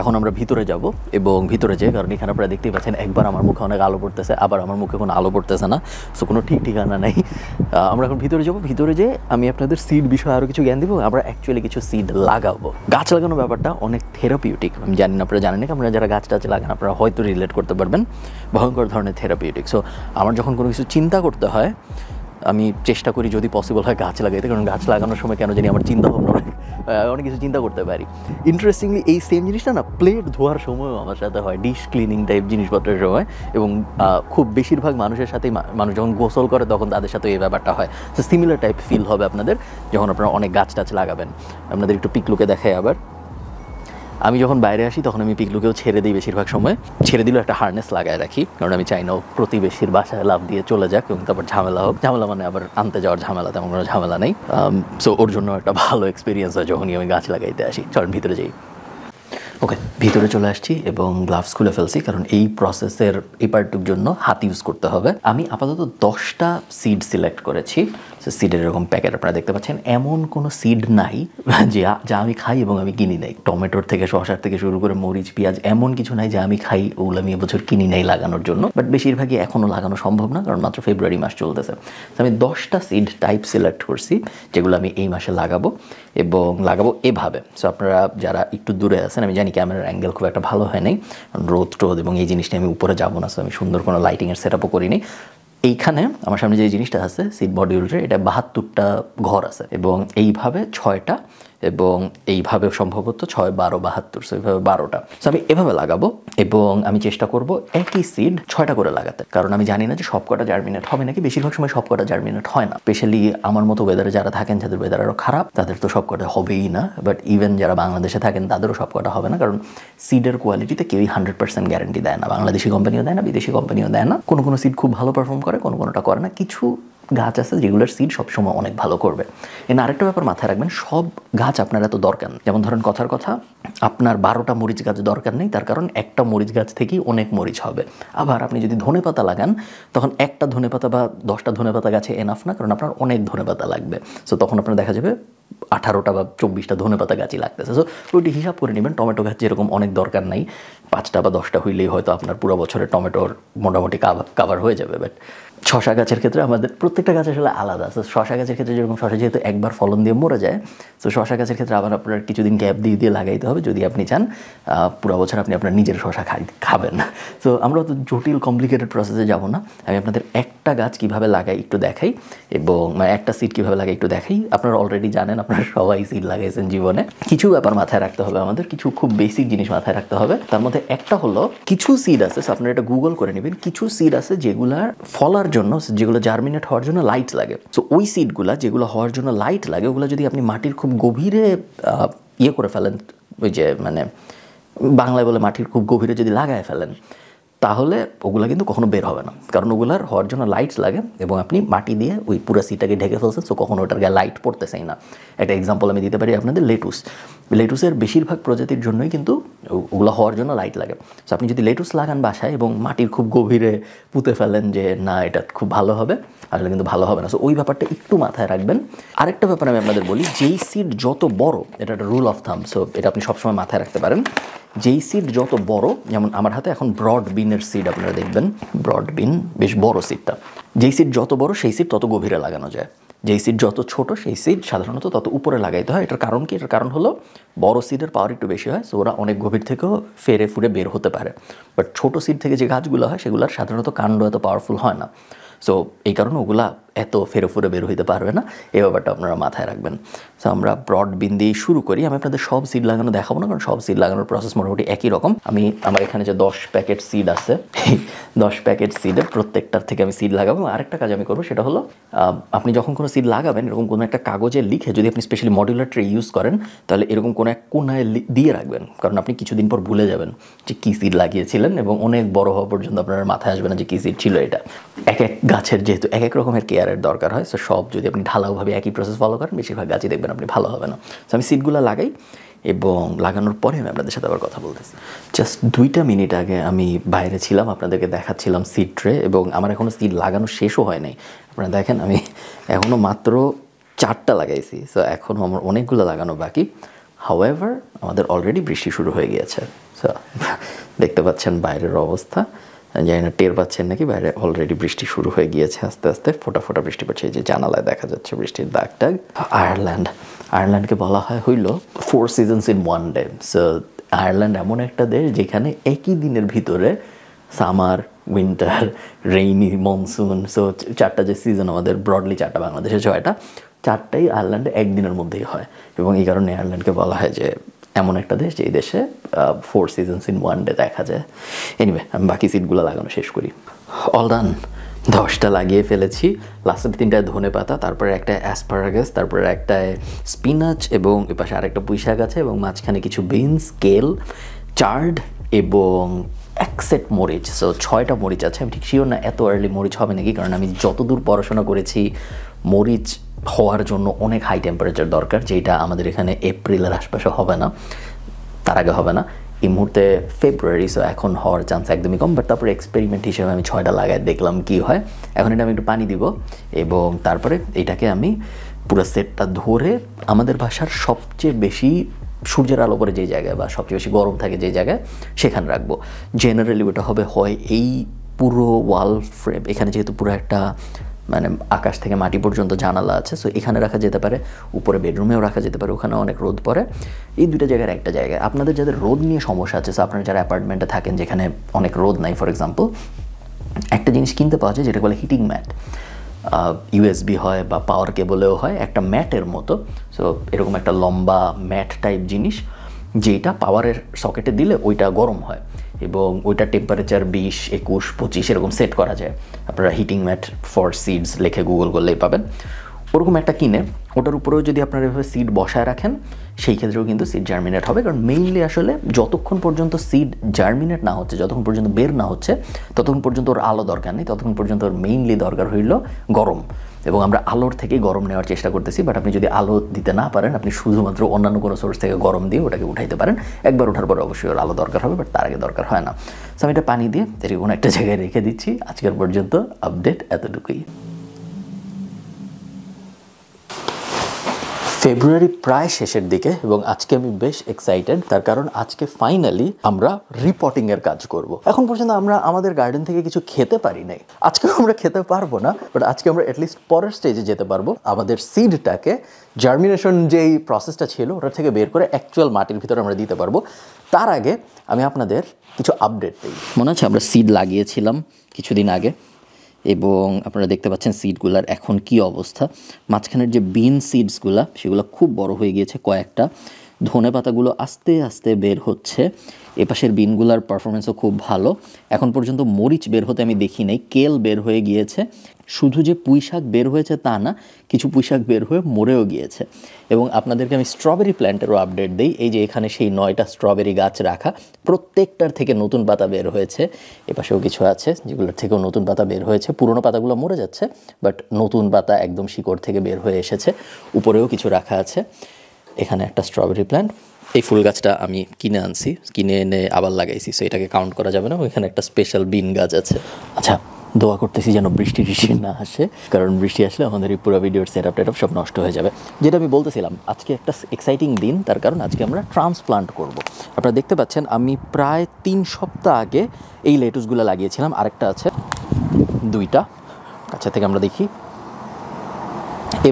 এখন আমরা ভিতরে যাব এবং ভিতরে যেয়ে কারণ এখানে আপনারা দেখতেই পাচ্ছেন একবার আমার মুখে অনেক আলো পড়তেছে আবার আমার মুখে কোনো আলো পড়তেছে না সো কোনো ঠিক ঠিকানা নেই আমরা এখন ভিতরে যাব ভিতরে যেয়ে আমি আপনাদের সিড বিষয়ে আরও কিছু জ্ঞান দেবো আমরা অ্যাকচুয়ালি কিছু সিড লাগাবো গাছ লাগানোর ব্যাপারটা অনেক থেরাপিউটিক আমি জানি না আপনারা জানেন কি আপনারা যারা গাছ টাছ লাগান আপনারা হয়তো রিলেট করতে পারবেন ভয়ঙ্কর ধরনের থেরাপিউটিক সো আমার যখন কোনো কিছু চিন্তা করতে হয় আমি চেষ্টা করি যদি পসিবল হয় গাছ লাগাইতে কারণ গাছ লাগানোর সময় কেন জানি আমার চিন্তা ভাবনা অনেক অনেক কিছু চিন্তা করতে পারি ইন্টারেস্টিংলি এই সেম জিনিসটা না প্লেট ধোয়ার সময়ও আমার সাথে হয় ডিশ ক্লিনিং টাইপ জিনিসপত্রের সময় এবং খুব বেশিরভাগ মানুষের সাথেই মানুষ যখন গোসল করে তখন তাদের সাথে এই ব্যাপারটা হয় তো সিমিলার টাইপ ফিল হবে আপনাদের যখন আপনারা অনেক গাছ টাছ লাগাবেন আপনাদের একটু পিকলুকে দেখায় আবার আমি যখন বাইরে আসি তখন আমি পিকলুকেও ছেড়ে দিই বেশিরভাগ সময় ছেড়ে দিলেও একটা হার্নেস লাগায় রাখি কারণ আমি চাই না প্রতিবেশীর বাসায় লাভ দিয়ে চলে যাক এবং তারপর ঝামেলা হোক ঝামেলা মানে আবার আনতে যাওয়ার ঝামেলা তেমন কোনো ঝামেলা নেই সো um, ওর জন্য একটা ভালো এক্সপিরিয়েন্স হয় যখনই আমি গাছ লাগাইতে আসি চল ভিতরে যাই ওকে ভিতরে চলে আসছি এবং গ্লাভস খুলে ফেলছি কারণ এই প্রসেসের এই পার্টটুর জন্য হাত ইউজ করতে হবে আমি আপাতত দশটা সিড সিলেক্ট করেছি সিডের এরকম প্যাকেট আপনারা দেখতে পাচ্ছেন এমন কোনো সিড নাই যে যা আমি খাই এবং আমি কিনি নাই টমেটোর থেকে শশার থেকে শুরু করে মরিচ পেঁয়াজ এমন কিছু নাই যা আমি খাই ওগুলো আমি এবছর কিনি নাই লাগানোর জন্য বাট বেশিরভাগই এখনও লাগানো সম্ভব না কারণ মাত্র ফেব্রুয়ারি মাস চলতেছে আমি দশটা সিড টাইপ সিলেক্ট করছি যেগুলো আমি এই মাসে লাগাবো এবং লাগাবো এভাবে সো আপনারা যারা একটু দূরে আছেন আমি জানি ক্যামেরার অ্যাঙ্গেল খুব একটা ভালো হয় নাই রোদ টোদ এবং এই জিনিসটা আমি উপরে যাবো না সো আমি সুন্দর কোনো লাইটিংয়ের সেট আপও করিনি এইখানে আমার সামনে যে জিনিসটা আছে সিট মডিউলটির এটা বাহাত্তরটা ঘর আছে এবং এইভাবে ছয়টা এবং এইভাবে সম্ভবত ছয় বারো বাহাত্তর সো এইভাবে বারোটা সো আমি এভাবে লাগাবো এবং আমি চেষ্টা করব একই সিড ছয়টা করে লাগাতে কারণ আমি জানি না যে সবকটা জার্মিনেট হবে নাকি বেশিরভাগ সময় সবকটা জার্মিনেট হয় না স্পেশালি আমার মতো ওয়েদারে যারা থাকেন যাদের ওয়েদার আরও খারাপ তাদের তো সবকটা হবেই না বাট ইভেন যারা বাংলাদেশে থাকেন তাদেরও সবকটা হবে না কারণ সিডের কোয়ালিটিতে কেউই হান্ড্রেড পার্সেন্ট গ্যারান্টি দেয় না বাংলাদেশি কোম্পানিও দেয় না বিদেশি কোম্পানিও দেয় না কোনো কোনো সিড খুব ভালো পারফর্ম করে কোনো কোনোটা করে না কিছু গাছ আছে রেগুলার সিড সবসময় অনেক ভালো করবে এন আরেকটা ব্যাপার মাথায় রাখবেন সব গাছ আপনার এত দরকার যেমন ধরেন কথার কথা আপনার বারোটা মরিচ গাছ দরকার নেই তার কারণ একটা মরিচ গাছ থেকেই অনেক মরিচ হবে আবার আপনি যদি ধনে পাতা লাগান তখন একটা ধনে পাতা বা দশটা ধনে পাতা গাছে এনাফ না কারণ আপনার অনেক ধনে পাতা লাগবে সো তখন আপনার দেখা যাবে আঠারোটা বা চব্বিশটা ধনে পাতা গাছই লাগতেছে সো ওইটি হিসাব করে নেবেন টমেটো গাছ যেরকম অনেক দরকার নাই পাঁচটা বা দশটা হইলেই হয়তো আপনার পুরো বছরে টমেটোর মোটামুটি কাভার হয়ে যাবে বাট শশা গাছের ক্ষেত্রে আমাদের প্রত্যেকটা গাছ আসলে আলাদা তো শশা গাছের ক্ষেত্রে যেরকম শশা যেহেতু একবার ফলন দিয়ে মরে যায় তো শশা গাছের ক্ষেত্রে আবার আপনার কিছুদিন গ্যাপ দিয়ে দিয়ে লাগাইতে হবে যদি আপনি চান পুরো বছর আপনি আপনার নিজের শশা খাই খাবেন তো আমরা তো জটিল কমপ্লিকেটেড প্রসেসে যাব না আমি আপনাদের একটা গাছ কিভাবে লাগাই একটু দেখাই এবং মানে একটা সিট কিভাবে লাগাই একটু দেখাই আপনারা অলরেডি জানেন আপনারা সবাই সিট লাগাইছেন জীবনে কিছু ব্যাপার মাথায় রাখতে হবে আমাদের কিছু খুব বেসিক জিনিস মাথায় রাখতে হবে তার মধ্যে মধ্যে একটা হলো কিছু সিড আছে আপনারা এটা গুগল করে নেবেন কিছু সিড আছে যেগুলার ফলার জন্য যেগুলো জার্মিনেট হওয়ার জন্য লাইট লাগে সো ওই সিডগুলো যেগুলো হওয়ার জন্য লাইট লাগে ওগুলো যদি আপনি মাটির খুব গভীরে ইয়ে করে ফেলেন ওই যে মানে বাংলায় বলে মাটির খুব গভীরে যদি লাগায় ফেলেন তাহলে ওগুলো কিন্তু কখনো বের হবে না কারণ ওগুলার হওয়ার জন্য লাইট লাগে এবং আপনি মাটি দিয়ে ওই পুরো সিটাকে ঢেকে ফেলছেন সো কখনো ওটার গায়ে লাইট পড়তেছেই না একটা এক্সাম্পল আমি দিতে পারি আপনাদের লেটুস লেটুসের বেশিরভাগ প্রজাতির জন্যই কিন্তু ওগুলো হওয়ার জন্য লাইট লাগে সো আপনি যদি লেটুস লাগান বাসায় এবং মাটির খুব গভীরে পুঁতে ফেলেন যে না এটা খুব ভালো হবে আসলে কিন্তু ভালো হবে না সো ওই ব্যাপারটা একটু মাথায় রাখবেন আরেকটা ব্যাপার আমি আপনাদের বলি যেই সিট যত বড় এটা একটা রুল অফ থাম সো এটা আপনি সবসময় মাথায় রাখতে পারেন যেই সিট যত বড় যেমন আমার হাতে এখন ব্রড বিনের সিট আপনারা দেখবেন ব্রড বিন বেশ বড় সিটটা যেই সিট যত বড় সেই সিট তত গভীরে লাগানো যায় যেই সিট যত ছোট সেই সিট সাধারণত তত উপরে লাগাইতে হয় এটার কারণ কি এটার কারণ হলো বড় সিটের পাওয়ার একটু বেশি হয় সো ওরা অনেক গভীর থেকেও ফেরে ফুরে বের হতে পারে বাট ছোট সিট থেকে যে গাছগুলো হয় সেগুলোর সাধারণত কাণ্ড এত পাওয়ারফুল হয় না So, eh, I don't know, good luck. এত ফেরোফুরে বের হইতে পারবে না এ ব্যাপারটা আপনারা মাথায় রাখবেন সো আমরা ব্রড বিন দিয়ে শুরু করি আমি আপনাদের সব সিড লাগানো দেখাবো না কারণ সব সিড লাগানোর প্রসেস মোটামুটি একই রকম আমি আমার এখানে যে দশ প্যাকেট সিড আছে দশ প্যাকেট সিডের প্রত্যেকটার থেকে আমি সিড লাগাবো আরেকটা কাজ আমি করবো সেটা হলো আপনি যখন কোনো সিড লাগাবেন এরকম কোনো একটা কাগজে লিখে যদি আপনি স্পেশালি মডিউলার ট্রে ইউজ করেন তাহলে এরকম কোনো এক কোনায় দিয়ে রাখবেন কারণ আপনি কিছুদিন পর ভুলে যাবেন যে কী সিড লাগিয়েছিলেন এবং অনেক বড় হওয়া পর্যন্ত আপনার মাথায় আসবে না যে কী সিড ছিল এটা এক এক গাছের যেহেতু এক এক রকমের কেয়ার লেয়ারের দরকার হয় সো সব যদি আপনি ঢালাওভাবে একই প্রসেস ফলো করেন বেশিরভাগ গাছই দেখবেন আপনি ভালো হবে না সো আমি সিটগুলো লাগাই এবং লাগানোর পরে আমি আপনাদের সাথে আবার কথা বলতেছি জাস্ট দুইটা মিনিট আগে আমি বাইরে ছিলাম আপনাদেরকে দেখাচ্ছিলাম সিট্রে ট্রে এবং আমার এখনও সিট লাগানো শেষও হয় নাই আপনারা দেখেন আমি এখনও মাত্র চারটা লাগাইছি সো এখনও আমার অনেকগুলো লাগানো বাকি হাওয়েভার আমাদের অলরেডি বৃষ্টি শুরু হয়ে গিয়েছে সো দেখতে পাচ্ছেন বাইরের অবস্থা জানি না টের পাচ্ছেন নাকি বাইরে অলরেডি বৃষ্টি শুরু হয়ে গিয়েছে আস্তে আস্তে ফোটা ফোটা বৃষ্টি পড়ছে এই যে জানালায় দেখা যাচ্ছে বৃষ্টির দাগ টাগ আয়ারল্যান্ড আয়ারল্যান্ডকে বলা হয় হইল four seasons in one day so Ireland এমন একটা দেশ যেখানে একই দিনের ভিতরে summer winter rainy monsoon so চারটা যে সিজন আমাদের ব্রডলি চারটা বাংলাদেশে ছয়টা চারটাই আয়ারল্যান্ডে একদিনের মধ্যেই হয় এবং এই কারণে আয়ারল্যান্ডকে বলা হয় যে এমন একটা দেশ যেই দেশে four seasons in one day দেখা যায় এনিওয়ে আমি বাকি সিটগুলো লাগানো শেষ করি অল ডান দশটা লাগিয়ে ফেলেছি লাস্টের তিনটায় ধনে পাতা তারপরে একটা অ্যাসপারাগাস তারপরে একটায় স্পিনাচ এবং এপাশে আরেকটা পুঁই আছে এবং মাঝখানে কিছু বিনস কেল চার্ড এবং এক সেট মরিচ সো ছয়টা মরিচ আছে আমি ঠিক শিওর না এত আর্লি মরিচ হবে নাকি কারণ আমি যতদূর পড়াশোনা করেছি মরিচ হওয়ার জন্য অনেক হাই টেম্পারেচার দরকার যেটা আমাদের এখানে এপ্রিলের আশপাশে হবে না তার আগে হবে না এই মুহূর্তে ফেব্রুয়ারি সো এখন হওয়ার চান্স একদমই কম বাট তারপরে এক্সপেরিমেন্ট হিসেবে আমি ছয়টা লাগায় দেখলাম কি হয় এখন এটা আমি একটু পানি দিব এবং তারপরে এটাকে আমি পুরো সেটটা ধরে আমাদের ভাষার সবচেয়ে বেশি সূর্যের আলো পরে যে জায়গায় বা সবচেয়ে বেশি গরম থাকে যে জায়গায় সেখানে রাখবো জেনারেলি ওটা হবে হয় এই পুরো ওয়াল ফ্রেম এখানে যেহেতু পুরো একটা মানে আকাশ থেকে মাটি পর্যন্ত জানালা আছে সো এখানে রাখা যেতে পারে উপরে বেডরুমেও রাখা যেতে পারে ওখানে অনেক রোদ পড়ে এই দুইটা জায়গার একটা জায়গায় আপনাদের যাদের রোদ নিয়ে সমস্যা আছে সো আপনারা যারা অ্যাপার্টমেন্টে থাকেন যেখানে অনেক রোদ নাই ফর এক্সাম্পল একটা জিনিস কিনতে পাওয়া যায় যেটা বলে হিটিং ম্যাট ইউএসবি হয় বা পাওয়ার কেবলেও হয় একটা ম্যাটের মতো সো এরকম একটা লম্বা ম্যাট টাইপ জিনিস যেটা পাওয়ারের সকেটে দিলে ওইটা গরম হয় এবং ওইটা টেম্পারেচার বিশ একুশ পঁচিশ এরকম সেট করা যায় আপনারা হিটিং ম্যাট ফর সিডস লেখে গুগল করলেই পাবেন ওরকম একটা কিনে ওটার উপরেও যদি আপনারা এভাবে সিড বসায় রাখেন সেই ক্ষেত্রেও কিন্তু সিড জার্মিনেট হবে কারণ মেইনলি আসলে যতক্ষণ পর্যন্ত সিড জার্মিনেট না হচ্ছে যতক্ষণ পর্যন্ত বের না হচ্ছে ততক্ষণ পর্যন্ত ওর আলো দরকার নেই ততক্ষণ পর্যন্ত ওর মেইনলি দরকার হইল গরম এবং আমরা আলোর থেকে গরম নেওয়ার চেষ্টা করতেছি বাট আপনি যদি আলো দিতে না পারেন আপনি শুধুমাত্র অন্যান্য কোনো সোর্স থেকে গরম দিয়ে ওটাকে উঠাইতে পারেন একবার ওঠার পর অবশ্যই ওর আলো দরকার হবে বাট তার আগে দরকার হয় না সো আমি এটা পানি দিয়ে এটি কোনো একটা জায়গায় রেখে দিচ্ছি আজকের পর্যন্ত আপডেট এতটুকুই ফেব্রুয়ারি প্রায় শেষের দিকে এবং আজকে আমি বেশ এক্সাইটেড তার কারণ আজকে ফাইনালি আমরা রিপোর্টিং এর কাজ করব এখন পর্যন্ত আমরা আমাদের গার্ডেন থেকে কিছু খেতে পারি নাই আজকে আমরা খেতে পারবো না বাট আজকে আমরা এটলিস্ট পরের স্টেজে যেতে পারবো আমাদের সিডটাকে জার্মিনেশন যেই প্রসেসটা ছিল ওটা থেকে বের করে অ্যাকচুয়াল মাটির ভিতরে আমরা দিতে পারবো তার আগে আমি আপনাদের কিছু আপডেট দিই মনে হচ্ছে আমরা সিড লাগিয়েছিলাম কিছুদিন আগে এবং আপনারা দেখতে পাচ্ছেন সিডগুলার এখন কি অবস্থা মাঝখানের যে বিন সিডসগুলা সেগুলো খুব বড় হয়ে গিয়েছে কয়েকটা ধনে পাতাগুলো আস্তে আস্তে বের হচ্ছে এপাশের বিনগুলার পারফরমেন্সও খুব ভালো এখন পর্যন্ত মরিচ বের হতে আমি দেখি নাই কেল বের হয়ে গিয়েছে শুধু যে পুঁই শাক বের হয়েছে তা না কিছু পুঁইশাক বের হয়ে মরেও গিয়েছে এবং আপনাদেরকে আমি স্ট্রবেরি প্ল্যান্টেরও আপডেট দিই এই যে এখানে সেই নয়টা স্ট্রবেরি গাছ রাখা প্রত্যেকটার থেকে নতুন পাতা বের হয়েছে এপাশেও কিছু আছে যেগুলোর থেকেও নতুন পাতা বের হয়েছে পুরনো পাতাগুলো মরে যাচ্ছে বাট নতুন পাতা একদম শিকড় থেকে বের হয়ে এসেছে উপরেও কিছু রাখা আছে এখানে একটা স্ট্রবেরি প্ল্যান্ট এই ফুল গাছটা আমি কিনে আনছি কিনে এনে আবার লাগাইছি সো এটাকে কাউন্ট করা যাবে না ওইখানে একটা স্পেশাল বিন গাছ আছে আচ্ছা দোয়া করতেছি যেন বৃষ্টি টিষ্টি না আসে কারণ বৃষ্টি আসলে আমাদের এই পুরো ভিডিওর সেট আপ সব নষ্ট হয়ে যাবে যেটা আমি বলতেছিলাম আজকে একটা এক্সাইটিং দিন তার কারণ আজকে আমরা ট্রান্সপ্লান্ট করব। আপনারা দেখতে পাচ্ছেন আমি প্রায় তিন সপ্তাহ আগে এই লেটুসগুলো লাগিয়েছিলাম আরেকটা আছে দুইটা কাছে আচ্ছা, থেকে আমরা দেখি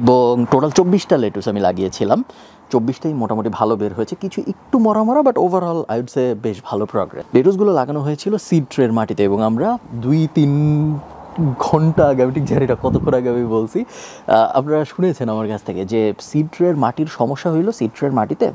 এবং টোটাল চব্বিশটা লেটুস আমি লাগিয়েছিলাম চব্বিশটাই মোটামুটি ভালো বের হয়েছে কিছু একটু মরা মরা but overall I would say বেশ ভালো প্রোগ্রেস লেটুসগুলো লাগানো হয়েছিল সিড ট্রের মাটিতে এবং আমরা দুই তিন ঘন্টা আগে আমি ঠিক জানি না কতক্ষণ আগে আমি বলছি আপনারা শুনেছেন আমার কাছ থেকে যে সিড ট্রের মাটির সমস্যা হইলো সিড ট্রের মাটিতে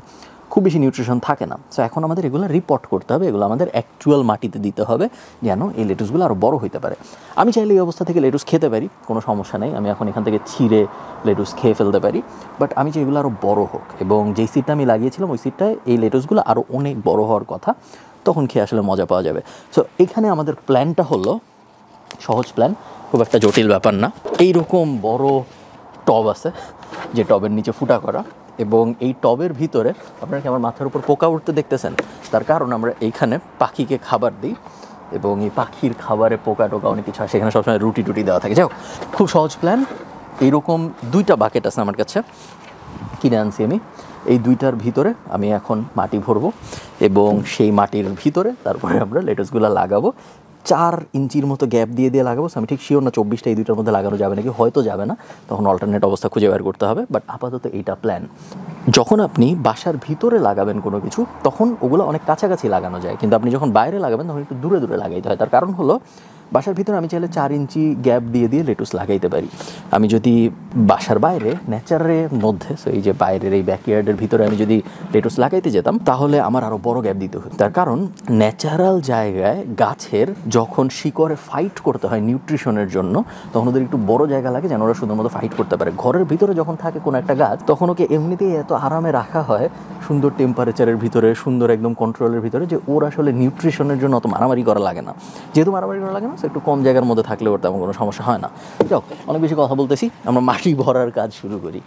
খুব বেশি নিউট্রিশন থাকে না সো এখন আমাদের এগুলো রিপোর্ট করতে হবে এগুলো আমাদের অ্যাকচুয়াল মাটিতে দিতে হবে যেন এই লেটুসগুলো আরও বড় হইতে পারে আমি চাইলে এই অবস্থা থেকে লেটুস খেতে পারি কোনো সমস্যা নেই আমি এখন এখান থেকে ছিঁড়ে লেটুস খেয়ে ফেলতে পারি বাট আমি চাই এগুলো আরও বড় হোক এবং যেই সিটটা আমি লাগিয়েছিলাম ওই সিটটায় এই লেটুসগুলো আরও অনেক বড় হওয়ার কথা তখন খেয়ে আসলে মজা পাওয়া যাবে সো এখানে আমাদের প্ল্যানটা হলো সহজ প্ল্যান খুব একটা জটিল ব্যাপার না এইরকম বড় টব আছে যে টবের নিচে ফুটা করা এবং এই টবের ভিতরে আপনারা কি আমার মাথার উপর পোকা উঠতে দেখতেছেন তার কারণ আমরা এইখানে পাখিকে খাবার দিই এবং এই পাখির খাবারে পোকা টোকা অনেক কিছু হয় এখানে সবসময় রুটি টুটি দেওয়া থাকে যাও খুব সহজ প্ল্যান এইরকম দুইটা বাকেট আছে আমার কাছে কিনে আনছি আমি এই দুইটার ভিতরে আমি এখন মাটি ভরবো এবং সেই মাটির ভিতরে তারপরে আমরা লেটসগুলো লাগাবো চার ইঞ্চির মতো গ্যাপ দিয়ে দিয়ে লাগাবো আমি ঠিক শিওর না চব্বিশটা এই দুইটার মধ্যে লাগানো যাবে নাকি হয়তো যাবে না তখন অল্টারনেট অবস্থা খুঁজে বের করতে হবে বাট আপাতত এইটা প্ল্যান যখন আপনি বাসার ভিতরে লাগাবেন কোনো কিছু তখন ওগুলো অনেক কাছাকাছি লাগানো যায় কিন্তু আপনি যখন বাইরে লাগাবেন তখন একটু দূরে দূরে লাগাইতে হয় তার কারণ হলো বাসার ভিতরে আমি চাইলে চার ইঞ্চি গ্যাপ দিয়ে দিয়ে লেটুস লাগাইতে পারি আমি যদি বাসার বাইরে নেচারের মধ্যে এই যে বাইরের এই ব্যাকইয়ার্ডের ভিতরে আমি যদি লেটুস লাগাইতে যেতাম তাহলে আমার আরও বড় গ্যাপ দিতে হতো তার কারণ ন্যাচারাল জায়গায় গাছের যখন শিকড়ে ফাইট করতে হয় নিউট্রিশনের জন্য তখন ওদের একটু বড় জায়গা লাগে যেন ওরা শুধুমাত্র ফাইট করতে পারে ঘরের ভিতরে যখন থাকে কোনো একটা গাছ তখন ওকে এমনিতেই এত আরামে রাখা হয় সুন্দর টেম্পারেচারের ভিতরে সুন্দর একদম কন্ট্রোলের ভিতরে যে ওর আসলে নিউট্রিশনের জন্য অত মারামারি করা লাগে না যেহেতু মারামারি করা লাগে না একটু কম জায়গার মধ্যে থাকলে ওর তেমন কোনো সমস্যা হয় না যাক অনেক বেশি কথা বলতেছি আমরা মাটি ভরার কাজ শুরু করি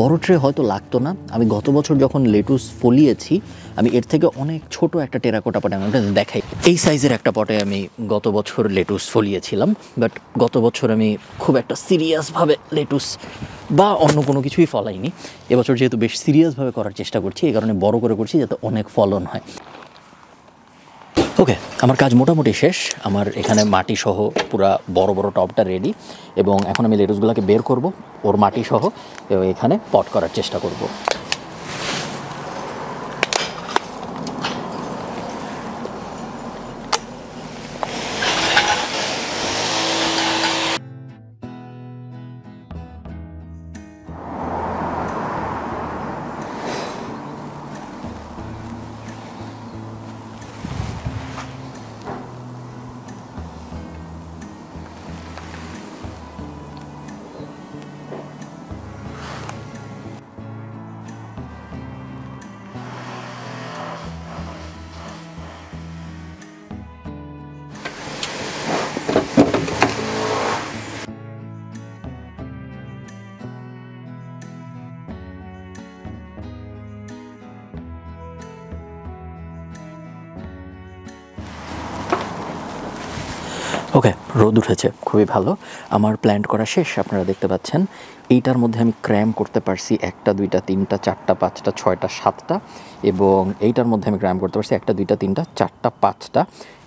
বড় ট্রে হয়তো লাগতো না আমি গত বছর যখন লেটুস ফলিয়েছি আমি এর থেকে অনেক ছোট একটা টেরাকোটা পটে আমি দেখাই এই সাইজের একটা পটে আমি গত বছর লেটুস ফলিয়েছিলাম বাট গত বছর আমি খুব একটা সিরিয়াসভাবে লেটুস বা অন্য কোনো কিছুই ফলাইনি এবছর যেহেতু বেশ সিরিয়াসভাবে করার চেষ্টা করছি এই কারণে বড় করে করছি যাতে অনেক ফলন হয় ওকে আমার কাজ মোটামুটি শেষ আমার এখানে মাটি সহ পুরা বড় বড় টবটা রেডি এবং এখন আমি লেটুসগুলোকে বের করব ওর মাটি সহ এখানে পট করার চেষ্টা করব হয়েছে খুবই ভালো আমার প্ল্যান্ট করা শেষ আপনারা দেখতে পাচ্ছেন এইটার মধ্যে আমি ক্র্যাম করতে পারছি একটা দুইটা তিনটা চারটা পাঁচটা ছয়টা সাতটা এবং এইটার মধ্যে আমি ক্র্যাম করতে পারছি একটা দুইটা তিনটা চারটা পাঁচটা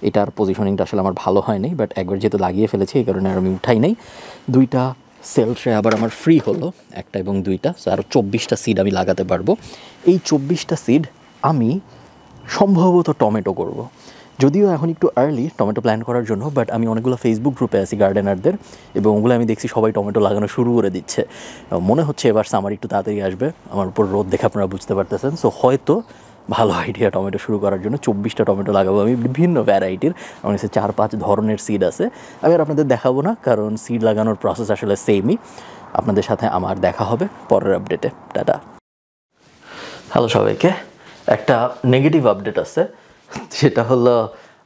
এটার পজিশনিংটা আসলে আমার ভালো হয়নি বাট একবার যেহেতু লাগিয়ে ফেলেছি এই কারণে আর আমি উঠাই নাই দুইটা সেলসে আবার আমার ফ্রি হলো একটা এবং দুইটা আরও চব্বিশটা সিড আমি লাগাতে পারবো এই চব্বিশটা সিড আমি সম্ভবত টমেটো করব। যদিও এখন একটু আর্লি টমেটো প্ল্যান করার জন্য বাট আমি অনেকগুলো ফেসবুক গ্রুপে আছি গার্ডেনারদের এবং ওগুলো আমি দেখছি সবাই টমেটো লাগানো শুরু করে দিচ্ছে মনে হচ্ছে এবার সামার একটু তাড়াতাড়ি আসবে আমার উপর রোদ দেখে আপনারা বুঝতে পারতেছেন সো হয়তো ভালো আইডিয়া টমেটো শুরু করার জন্য চব্বিশটা টমেটো লাগাবো আমি বিভিন্ন ভ্যারাইটির আমার কাছে চার পাঁচ ধরনের সিড আছে আমি আর আপনাদের দেখাবো না কারণ সিড লাগানোর প্রসেস আসলে সেমই আপনাদের সাথে আমার দেখা হবে পরের আপডেটে টাটা হ্যালো সবাইকে একটা নেগেটিভ আপডেট আছে সেটা হলো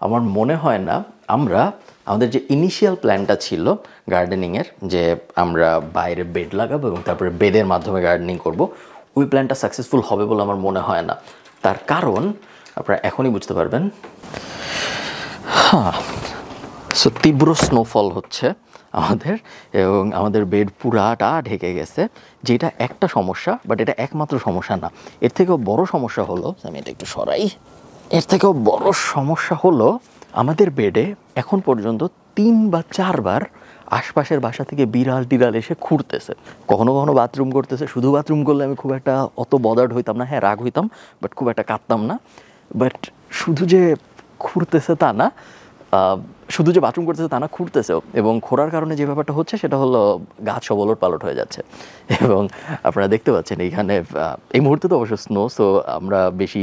আমার মনে হয় না আমরা আমাদের যে ইনিশিয়াল প্ল্যানটা ছিল গার্ডেনিংয়ের যে আমরা বাইরে বেড লাগাবো এবং তারপরে বেডের মাধ্যমে গার্ডেনিং করব ওই প্ল্যানটা সাকসেসফুল হবে বলে আমার মনে হয় না তার কারণ আপনারা এখনই বুঝতে পারবেন হ্যাঁ সো তীব্র স্নোফল হচ্ছে আমাদের এবং আমাদের বেড পুরাটা ঢেকে গেছে যেটা একটা সমস্যা বাট এটা একমাত্র সমস্যা না এর থেকেও বড় সমস্যা হলো আমি এটা একটু সরাই এর থেকেও বড় সমস্যা হলো আমাদের বেডে এখন পর্যন্ত তিন বা চারবার আশপাশের বাসা থেকে বিড়াল টিরাল এসে খুঁড়তেছে কখনো কখনো বাথরুম করতেছে শুধু বাথরুম করলে আমি খুব একটা অত বদার্ড হইতাম না হ্যাঁ রাগ হইতাম বাট খুব একটা কাঁদতাম না বাট শুধু যে খুঁড়তেছে তা না শুধু যে বাথরুম করতেছে তা না খুঁড়তেছেও এবং খোঁড়ার কারণে যে ব্যাপারটা হচ্ছে সেটা হলো গাছ সবলট পালট হয়ে যাচ্ছে এবং আপনারা দেখতে পাচ্ছেন এইখানে এই মুহূর্তে তো অবশ্য স্নো সো আমরা বেশি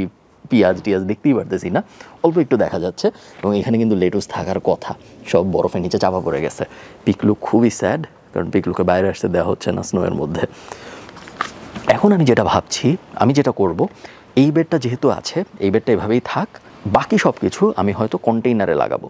পিঁয়াজ টিয়াজ দেখতেই পারতেছি না অল্প একটু দেখা যাচ্ছে এবং এখানে কিন্তু লেটুস থাকার কথা সব বরফের নিচে চাপা পড়ে গেছে পিকলু খুবই স্যাড কারণ পিকলুকে বাইরে আসতে দেওয়া হচ্ছে না স্নোয়ের মধ্যে এখন আমি যেটা ভাবছি আমি যেটা করব এই বেডটা যেহেতু আছে এই বেডটা এভাবেই থাক বাকি সব কিছু আমি হয়তো কন্টেইনারে লাগাবো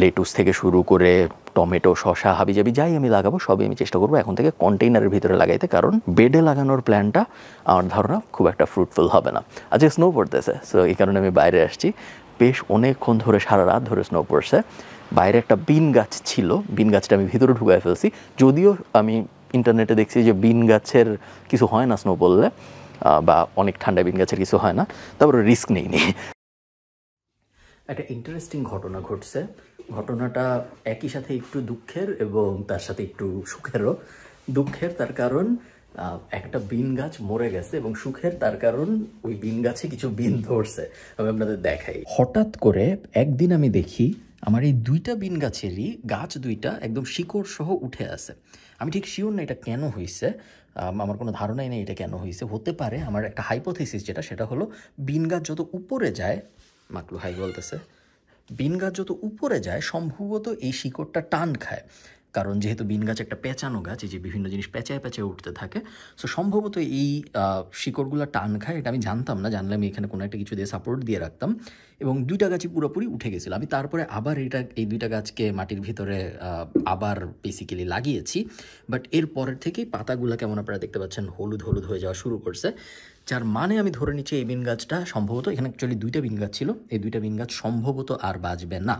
লেটুস থেকে শুরু করে টমেটো শশা যাবি যাই আমি লাগাবো সবই আমি চেষ্টা করবো এখন থেকে কন্টেইনারের ভিতরে লাগাইতে কারণ বেডে লাগানোর প্ল্যানটা আমার ধারণা খুব একটা ফ্রুটফুল হবে না আজকে স্নো পড়তেছে সো এই কারণে আমি বাইরে আসছি বেশ অনেকক্ষণ ধরে সারা রাত ধরে স্নো পড়ছে বাইরে একটা বিন গাছ ছিল বিন গাছটা আমি ভিতরে ঢুকায় ফেলছি যদিও আমি ইন্টারনেটে দেখছি যে বিন গাছের কিছু হয় না স্নো পড়লে বা অনেক ঠান্ডা বিন গাছের কিছু হয় না তারপরে রিস্ক নেই নি একটা ইন্টারেস্টিং ঘটনা ঘটছে ঘটনাটা একই সাথে একটু দুঃখের এবং তার সাথে একটু সুখেরও দুঃখের তার কারণ একটা বিন গাছ মরে গেছে এবং সুখের তার কারণ ওই বিন গাছে কিছু বিন ধরছে আমি আপনাদের দেখাই হঠাৎ করে একদিন আমি দেখি আমার এই দুইটা বিন গাছেরই গাছ দুইটা একদম শিকড় সহ উঠে আছে আমি ঠিক শিওর না এটা কেন হয়েছে আমার কোনো ধারণাই নেই এটা কেন হয়েছে হতে পারে আমার একটা হাইপোথেসিস যেটা সেটা হলো বিন গাছ যত উপরে যায় মাকলু হাই বলতেছে বিনগা যত উপরে যায় সম্ভবত এই শিকড়টা টান খায় কারণ যেহেতু বিন গাছ একটা পেঁচানো গাছ এই যে বিভিন্ন জিনিস পেঁচায় পেঁচায় উঠতে থাকে সো সম্ভবত এই শিকড়গুলো টান খায় এটা আমি জানতাম না জানলে আমি এখানে কোনো একটা কিছু দিয়ে সাপোর্ট দিয়ে রাখতাম এবং দুইটা গাছই পুরোপুরি উঠে গেছিলো আমি তারপরে আবার এটা এই দুইটা গাছকে মাটির ভিতরে আবার বেসিক্যালি লাগিয়েছি বাট এর পরের থেকেই পাতাগুলো কেমন আপনারা দেখতে পাচ্ছেন হলুদ হলুদ হয়ে যাওয়া শুরু করছে যার মানে আমি ধরে নিচ্ছি এই বিন গাছটা সম্ভবত এখানে অ্যাকচুয়ালি দুইটা বিন গাছ ছিল এই দুইটা বিন গাছ সম্ভবত আর বাঁচবে না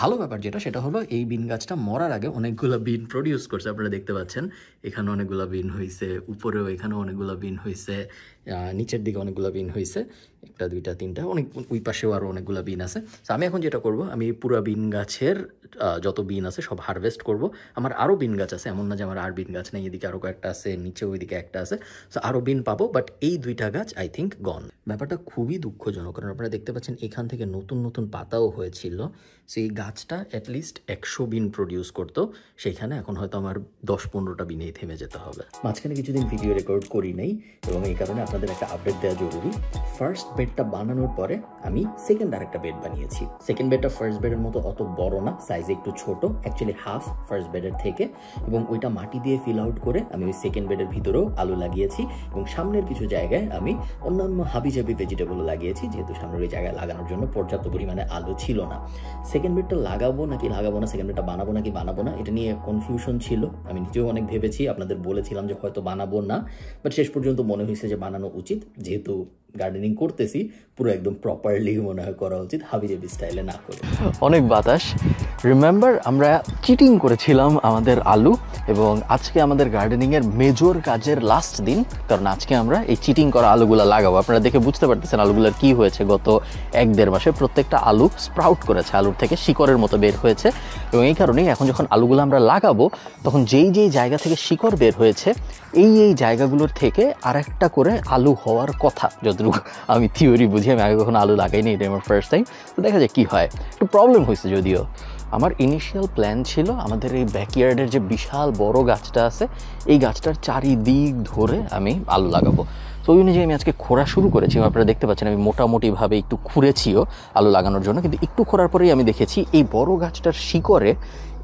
ভালো ব্যাপার যেটা সেটা হলো এই বিন গাছটা মরার আগে অনেকগুলো বিন প্রডিউস করছে আপনারা দেখতে পাচ্ছেন এখানে অনেকগুলো বিন হয়েছে উপরেও এখানেও অনেকগুলো বিন হয়েছে নিচের দিকে অনেকগুলো বিন হয়েছে একটা দুইটা তিনটা অনেক ওই পাশেও আরও অনেকগুলো বিন আছে তো আমি এখন যেটা করব আমি পুরো বিন গাছের যত বিন আছে সব হারভেস্ট করব আমার আরও বিন গাছ আছে এমন না যে আমার আর বিন গাছ নেই এদিকে আরও কয়েকটা আছে নিচে ওইদিকে একটা আছে সো আরও বিন পাবো বাট এই দুইটা গাছ আই থিঙ্ক গন ব্যাপারটা খুবই দুঃখজনক কারণ আপনারা দেখতে পাচ্ছেন এখান থেকে নতুন নতুন পাতাও হয়েছিল সো এই গাছটা অ্যাটলিস্ট একশো বিন প্রডিউস করতো সেখানে এখন হয়তো আমার দশ পনেরোটা বিনেই থেমে যেতে হবে মাঝখানে কিছুদিন ভিডিও রেকর্ড করি নেই এবং এই কারণে আপনাদের একটা আপডেট দেওয়া জরুরি ফার্স্ট বেডটা বানানোর পরে আমি সেকেন্ড আরেকটা বেড বানিয়েছি সেকেন্ড বেডটা ফার্স্ট বেডের মতো অত বড় না সাইজ একটু ছোট অ্যাকচুয়ালি হাফ ফার্স্ট বেডের থেকে এবং ওইটা মাটি দিয়ে ফিল আউট করে আমি ওই সেকেন্ড বেডের ভিতরেও আলু লাগিয়েছি এবং সামনের কিছু জায়গায় আমি অন্যান্য হাবিজাবি ভেজিটেবল লাগিয়েছি যেহেতু সামনের ওই জায়গায় লাগানোর জন্য পর্যাপ্ত পরিমাণে আলু ছিল না সেকেন্ড বেডটা লাগাবো নাকি লাগাবো না সেকেন্ড বেডটা বানাবো নাকি বানাবো না এটা নিয়ে কনফিউশন ছিল আমি নিজেও অনেক ভেবেছি আপনাদের বলেছিলাম যে হয়তো বানাবো না বাট শেষ পর্যন্ত মনে হয়েছে যে বানানো করানো উচিত যেহেতু গার্ডেনিং করতেছি পুরো একদম প্রপারলি মনে হয় করা উচিত জাবি স্টাইলে না করে অনেক বাতাস রিমেম্বার আমরা চিটিং করেছিলাম আমাদের আলু এবং আজকে আমাদের গার্ডেনিংয়ের মেজর কাজের লাস্ট দিন কারণ আজকে আমরা এই চিটিং করা আলুগুলো লাগাবো আপনারা দেখে বুঝতে পারতেছেন আলুগুলোর কি হয়েছে গত এক দেড় মাসে প্রত্যেকটা আলু স্প্রাউট করেছে আলুর থেকে শিকড়ের মতো বের হয়েছে এবং এই কারণেই এখন যখন আলুগুলো আমরা লাগাবো তখন যেই যেই জায়গা থেকে শিকড় বের হয়েছে এই এই জায়গাগুলোর থেকে আর একটা করে আলু হওয়ার কথা যতটুকু আমি থিওরি বুঝি আমি আগে কখনো আলু লাগাইনি এটা আমার ফার্স্ট টাইম তো দেখা যায় কী হয় একটু প্রবলেম হয়েছে যদিও আমার ইনিশিয়াল প্ল্যান ছিল আমাদের এই ব্যাকইয়ার্ডের যে বিশাল বড় গাছটা আছে এই গাছটার চারিদিক ধরে আমি আলু লাগাবো তো ওই অনুযায়ী আমি আজকে খোঁড়া শুরু করেছি আপনারা দেখতে পাচ্ছেন আমি মোটামুটিভাবে একটু খুঁড়েছিও আলু লাগানোর জন্য কিন্তু একটু খোঁড়ার পরেই আমি দেখেছি এই বড় গাছটার শিকড়ে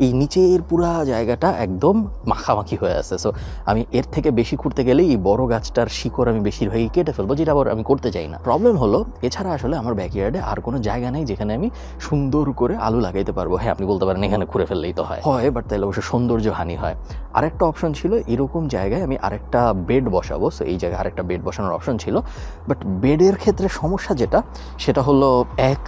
এই নিচের পুরা জায়গাটা একদম মাখামাখি হয়ে আছে সো আমি এর থেকে বেশি খুঁড়তে গেলে এই বড় গাছটার শিকড় আমি বেশিরভাগই কেটে ফেলবো যেটা আবার আমি করতে চাই না প্রবলেম হলো এছাড়া আসলে আমার ব্যাকইয়ার্ডে আর কোনো জায়গা নেই যেখানে আমি সুন্দর করে আলু লাগাইতে পারবো হ্যাঁ আপনি বলতে পারেন এখানে ঘুরে ফেললেই তো হয় হয় বাট তাহলে অবশ্য সৌন্দর্য হানি হয় আরেকটা অপশন ছিল এরকম জায়গায় আমি আরেকটা বেড বসাবো সো এই জায়গায় আরেকটা বেড বসানোর অপশন ছিল বাট বেডের ক্ষেত্রে সমস্যা যেটা সেটা হলো এক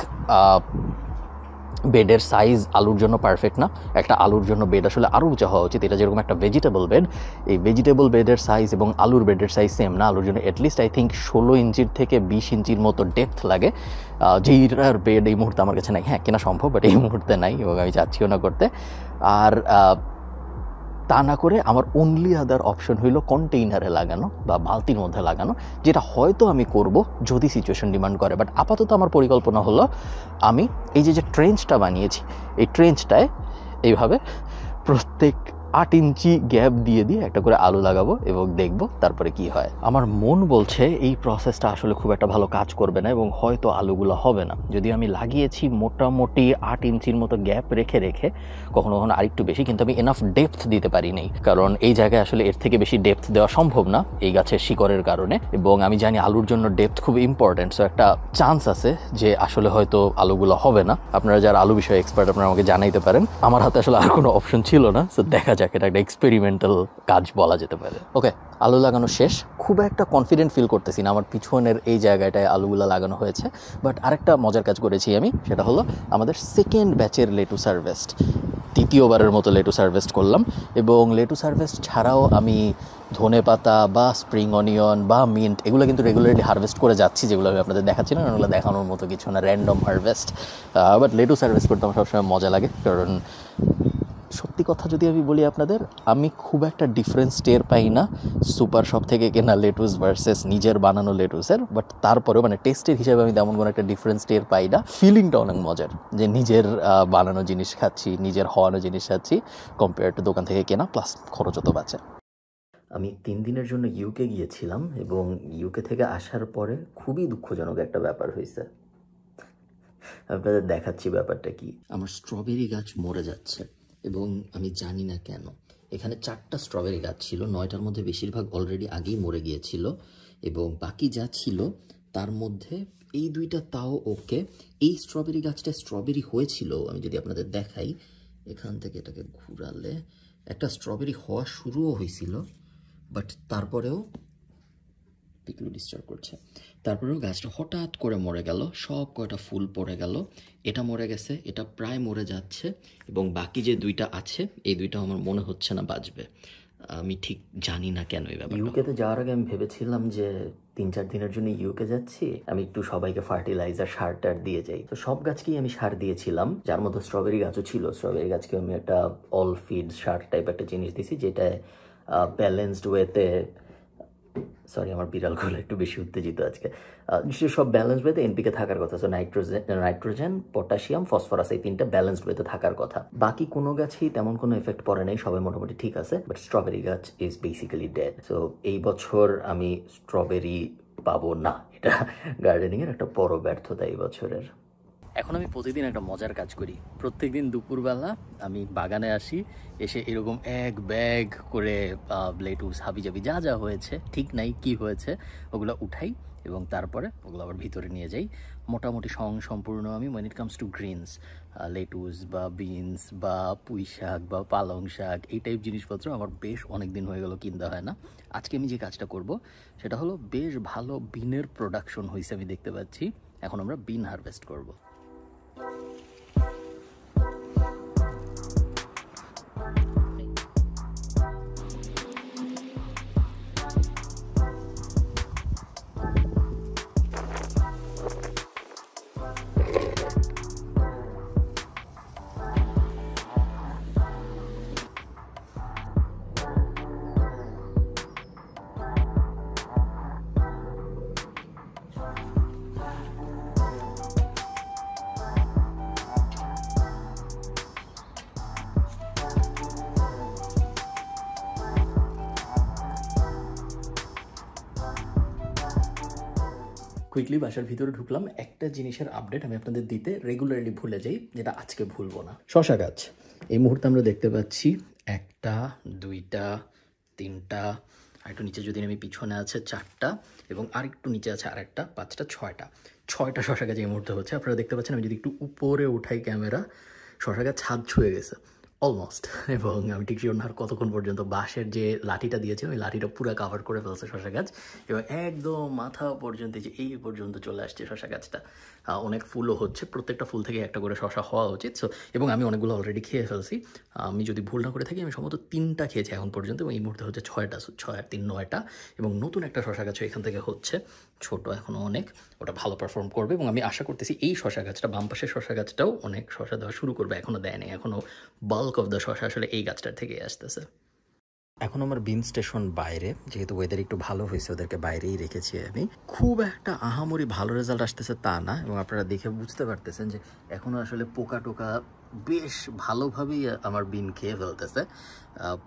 বেডের সাইজ আলুর জন্য পারফেক্ট না একটা আলুর জন্য বেড আসলে আরও উঁচা হওয়া উচিত এটা যেরকম একটা ভেজিটেবল বেড এই ভেজিটেবল বেডের সাইজ এবং আলুর বেডের সাইজ সেম না আলুর জন্য অ্যাটলিস্ট আই থিঙ্ক ষোলো ইঞ্চির থেকে বিশ ইঞ্চির মতো ডেপথ লাগে যেইটার বেড এই মুহূর্তে আমার কাছে নাই হ্যাঁ কেনা সম্ভব বাট এই মুহূর্তে নাই এবং আমি চাচ্ছিও না করতে আর তা না করে আমার অনলি আদার অপশন হইল কন্টেইনারে লাগানো বা বালতির মধ্যে লাগানো যেটা হয়তো আমি করব যদি সিচুয়েশন ডিমান্ড করে বাট আপাতত আমার পরিকল্পনা হলো আমি এই যে যে ট্রেঞ্চটা বানিয়েছি এই ট্রেঞ্চটায় এইভাবে প্রত্যেক আট ইঞ্চি গ্যাপ দিয়ে দিয়ে একটা করে আলু লাগাবো এবং দেখব তারপরে কি হয় আমার মন বলছে এই প্রসেসটা আসলে খুব একটা ভালো কাজ করবে না এবং হয়তো আলুগুলো হবে না যদি আমি লাগিয়েছি মোটামুটি আট ইঞ্চির মতো গ্যাপ রেখে রেখে কখনো কখনো আরেকটু বেশি কিন্তু আমি এনাফ ডেপথ দিতে পারি নেই কারণ এই জায়গায় আসলে এর থেকে বেশি ডেপথ দেওয়া সম্ভব না এই গাছের শিকড়ের কারণে এবং আমি জানি আলুর জন্য ডেপথ খুব ইম্পর্টেন্ট সো একটা চান্স আছে যে আসলে হয়তো আলুগুলো হবে না আপনারা যারা আলু বিষয়ে এক্সপার্ট আপনারা আমাকে জানাইতে পারেন আমার হাতে আসলে আর কোনো অপশন ছিল না সো দেখা যাকে একটা এক্সপেরিমেন্টাল কাজ বলা যেতে পারে ওকে আলু লাগানো শেষ খুব একটা কনফিডেন্ট ফিল করতেছি না আমার পিছনের এই জায়গাটায় আলুগুলো লাগানো হয়েছে বাট আরেকটা মজার কাজ করেছি আমি সেটা হলো আমাদের সেকেন্ড ব্যাচের লেটু সার্ভেস্ট তৃতীয়বারের মতো লেটু সার্ভেস্ট করলাম এবং লেটু সার্ভেস্ট ছাড়াও আমি ধনে পাতা বা স্প্রিং অনিয়ন বা মিন্ট এগুলো কিন্তু রেগুলারলি হার্ভেস্ট করে যাচ্ছি যেগুলো আমি আপনাদের দেখাচ্ছি না ওগুলো দেখানোর মতো কিছু না random harvest but lettuce harvest করতে আমার সবসময় মজা লাগে কারণ সত্যি কথা যদি আমি বলি আপনাদের আমি খুব একটা ডিফারেন্স টের পাই না সুপার শপ থেকে কেনা লেটুস ভার্সেস নিজের বানানো লেটুসের বাট তারপরে মানে টেস্টের হিসাবে আমি তেমন কোনো একটা ডিফারেন্স টের পাই না ফিলিংটা অনেক মজার যে নিজের বানানো জিনিস খাচ্ছি নিজের হওয়ানো জিনিস খাচ্ছি কম্পেয়ার টু দোকান থেকে কেনা প্লাস খরচও তো বাঁচে আমি তিন দিনের জন্য ইউকে গিয়েছিলাম এবং ইউকে থেকে আসার পরে খুবই দুঃখজনক একটা ব্যাপার হয়েছে আপনাদের দেখাচ্ছি ব্যাপারটা কি আমার স্ট্রবেরি গাছ মরে যাচ্ছে এবং আমি জানি না কেন এখানে চারটা স্ট্রবেরি গাছ ছিল নয়টার মধ্যে বেশিরভাগ অলরেডি আগেই মরে গিয়েছিল এবং বাকি যা ছিল তার মধ্যে এই দুইটা তাও ওকে এই স্ট্রবেরি গাছটা স্ট্রবেরি হয়েছিল আমি যদি আপনাদের দেখাই এখান থেকে এটাকে ঘুরালে একটা স্ট্রবেরি হওয়া শুরুও হয়েছিল বাট তারপরেও পিকলু ডিস্টার্ব করছে তারপরেও গাছটা হঠাৎ করে মরে গেল সব কয়টা ফুল পড়ে গেল এটা মরে গেছে এটা প্রায় মরে যাচ্ছে এবং বাকি যে দুইটা আছে এই দুইটা আমার মনে হচ্ছে না বাঁচবে আমি ঠিক জানি না কেন এই ব্যাপারে ইউকেতে যাওয়ার আগে আমি ভেবেছিলাম যে তিন চার দিনের জন্য ইউকে যাচ্ছি আমি একটু সবাইকে ফার্টিলাইজার সার টার দিয়ে যাই তো সব গাছকেই আমি সার দিয়েছিলাম যার মধ্যে স্ট্রবেরি গাছও ছিল স্ট্রবেরি গাছকে আমি একটা অল ফিড সার টাইপ একটা জিনিস দিয়েছি যেটা ব্যালেন্সড ওয়েতে সরি আমার বিড়ালগুলো একটু বেশি উত্তেজিত আজকে সব ব্যালেন্স ওয়েতে এনপিকে থাকার কথা so nitrogen nitrogen potassium phosphorus এই তিনটা ব্যালেন্স ওয়েতে থাকার কথা বাকি কোনো গাছেই তেমন কোনো এফেক্ট পড়ে নাই সবাই মোটামুটি ঠিক আছে বাট স্ট্রবেরি গাছ ইজ বেসিক্যালি ডেড সো এই বছর আমি স্ট্রবেরি পাবো না এটা গার্ডেনিংয়ের একটা বড় ব্যর্থতা এই বছরের এখন আমি প্রতিদিন একটা মজার কাজ করি প্রত্যেক দিন দুপুরবেলা আমি বাগানে আসি এসে এরকম এক ব্যাগ করে লেটুস জাবি যা যা হয়েছে ঠিক নাই কি হয়েছে ওগুলো উঠাই এবং তারপরে ওগুলো আবার ভিতরে নিয়ে যাই মোটামুটি সং সম্পূর্ণ আমি when it comes to greens lettuce বা বিনস বা পুঁই শাক বা পালং শাক এই টাইপ জিনিসপত্র আমার বেশ অনেক দিন হয়ে গেল কিনতে হয় না আজকে আমি যে কাজটা করব সেটা হলো বেশ ভালো বিনের প্রোডাকশন হয়েছে আমি দেখতে পাচ্ছি এখন আমরা বিন হারভেস্ট করবো Bye. কুইকলি বাসার ভিতরে ঢুকলাম একটা জিনিসের আপডেট আমি আপনাদের দিতে রেগুলারলি ভুলে যাই যেটা আজকে ভুলবো না শশা গাছ এই মুহূর্তে আমরা দেখতে পাচ্ছি একটা দুইটা তিনটা আর একটু নিচে যদি আমি পিছনে আছে চারটা এবং আর একটু নিচে আছে আরেকটা পাঁচটা ছয়টা ছয়টা শশা গাছ এই মুহূর্তে হচ্ছে আপনারা দেখতে পাচ্ছেন আমি যদি একটু উপরে উঠাই ক্যামেরা শশা গাছ ছাদ ছুঁয়ে গেছে অলমোস্ট এবং আমি ঠিক ওনার কতক্ষণ পর্যন্ত বাঁশের যে লাঠিটা দিয়েছে ওই লাঠিটা পুরো কাভার করে ফেলছে শশা গাছ এবং একদম মাথা পর্যন্ত যে এই পর্যন্ত চলে আসছে শশা গাছটা অনেক ফুলও হচ্ছে প্রত্যেকটা ফুল থেকে একটা করে শশা হওয়া উচিত সো এবং আমি অনেকগুলো অলরেডি খেয়ে ফেলছি আমি যদি ভুল না করে থাকি আমি সম্ভবত তিনটা খেয়েছি এখন পর্যন্ত এবং এই মুহূর্তে হচ্ছে ছয়টা ছয় তিন নয়টা এবং নতুন একটা শশা গাছও এখান থেকে হচ্ছে ছোট এখনও অনেক ওটা ভালো পারফর্ম করবে এবং আমি আশা করতেছি এই শশা গাছটা বাম পাশের শশা গাছটাও অনেক শশা দেওয়া শুরু করবে এখনও দেয়নি এখনও বাল্ক অফ দ্য শশা আসলে এই গাছটার থেকেই আসতেছে এখন আমার বিন স্টেশন বাইরে যেহেতু ওয়েদার একটু ভালো হয়েছে ওদেরকে বাইরেই রেখেছি আমি খুব একটা আহামরি ভালো রেজাল্ট আসতেছে তা না এবং আপনারা দেখে বুঝতে পারতেছেন যে এখনও আসলে পোকা টোকা বেশ ভালোভাবেই আমার বিন খেয়ে ফেলতেছে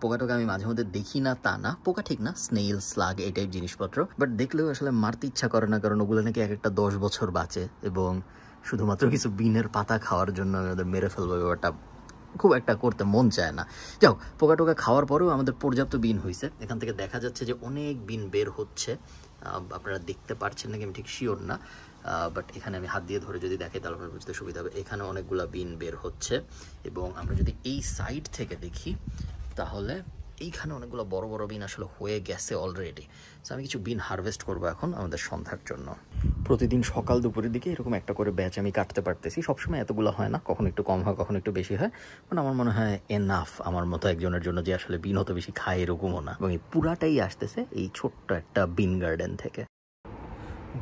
টোকা আমি মাঝে মধ্যে দেখি না তা না পোকা ঠিক না স্নেইল স্লাগ এই টাইপ জিনিসপত্র বাট দেখলেও আসলে মারতে ইচ্ছা করে না কারণ ওগুলো নাকি এক একটা দশ বছর বাঁচে এবং শুধুমাত্র কিছু বিনের পাতা খাওয়ার জন্য ওদের মেরে ফেলবো ব্যাপারটা খুব একটা করতে মন চায় না যাও পোকা টোকা খাওয়ার পরেও আমাদের পর্যাপ্ত বিন হয়েছে এখান থেকে দেখা যাচ্ছে যে অনেক বিন বের হচ্ছে আপনারা দেখতে পারছেন নাকি আমি ঠিক শিওর না বাট এখানে আমি হাত দিয়ে ধরে যদি দেখে তাহলে আপনার বুঝতে সুবিধা হবে এখানে অনেকগুলো বিন বের হচ্ছে এবং আমরা যদি এই সাইড থেকে দেখি তাহলে এইখানে অনেকগুলো বড় বড় বিন আসলে হয়ে গেছে অলরেডি সো আমি কিছু বিন হারভেস্ট করব এখন আমাদের সন্ধ্যার জন্য প্রতিদিন সকাল দুপুরের দিকে এরকম একটা করে ব্যাচ আমি কাটতে পারতেছি সবসময় এতগুলো হয় না কখন একটু কম হয় কখন একটু বেশি হয় মানে আমার মনে হয় এনাফ আমার মতো একজনের জন্য যে আসলে বিন হতে বেশি খায় এরকমও না এবং এই পুরাটাই আসতেছে এই ছোট্ট একটা বিন গার্ডেন থেকে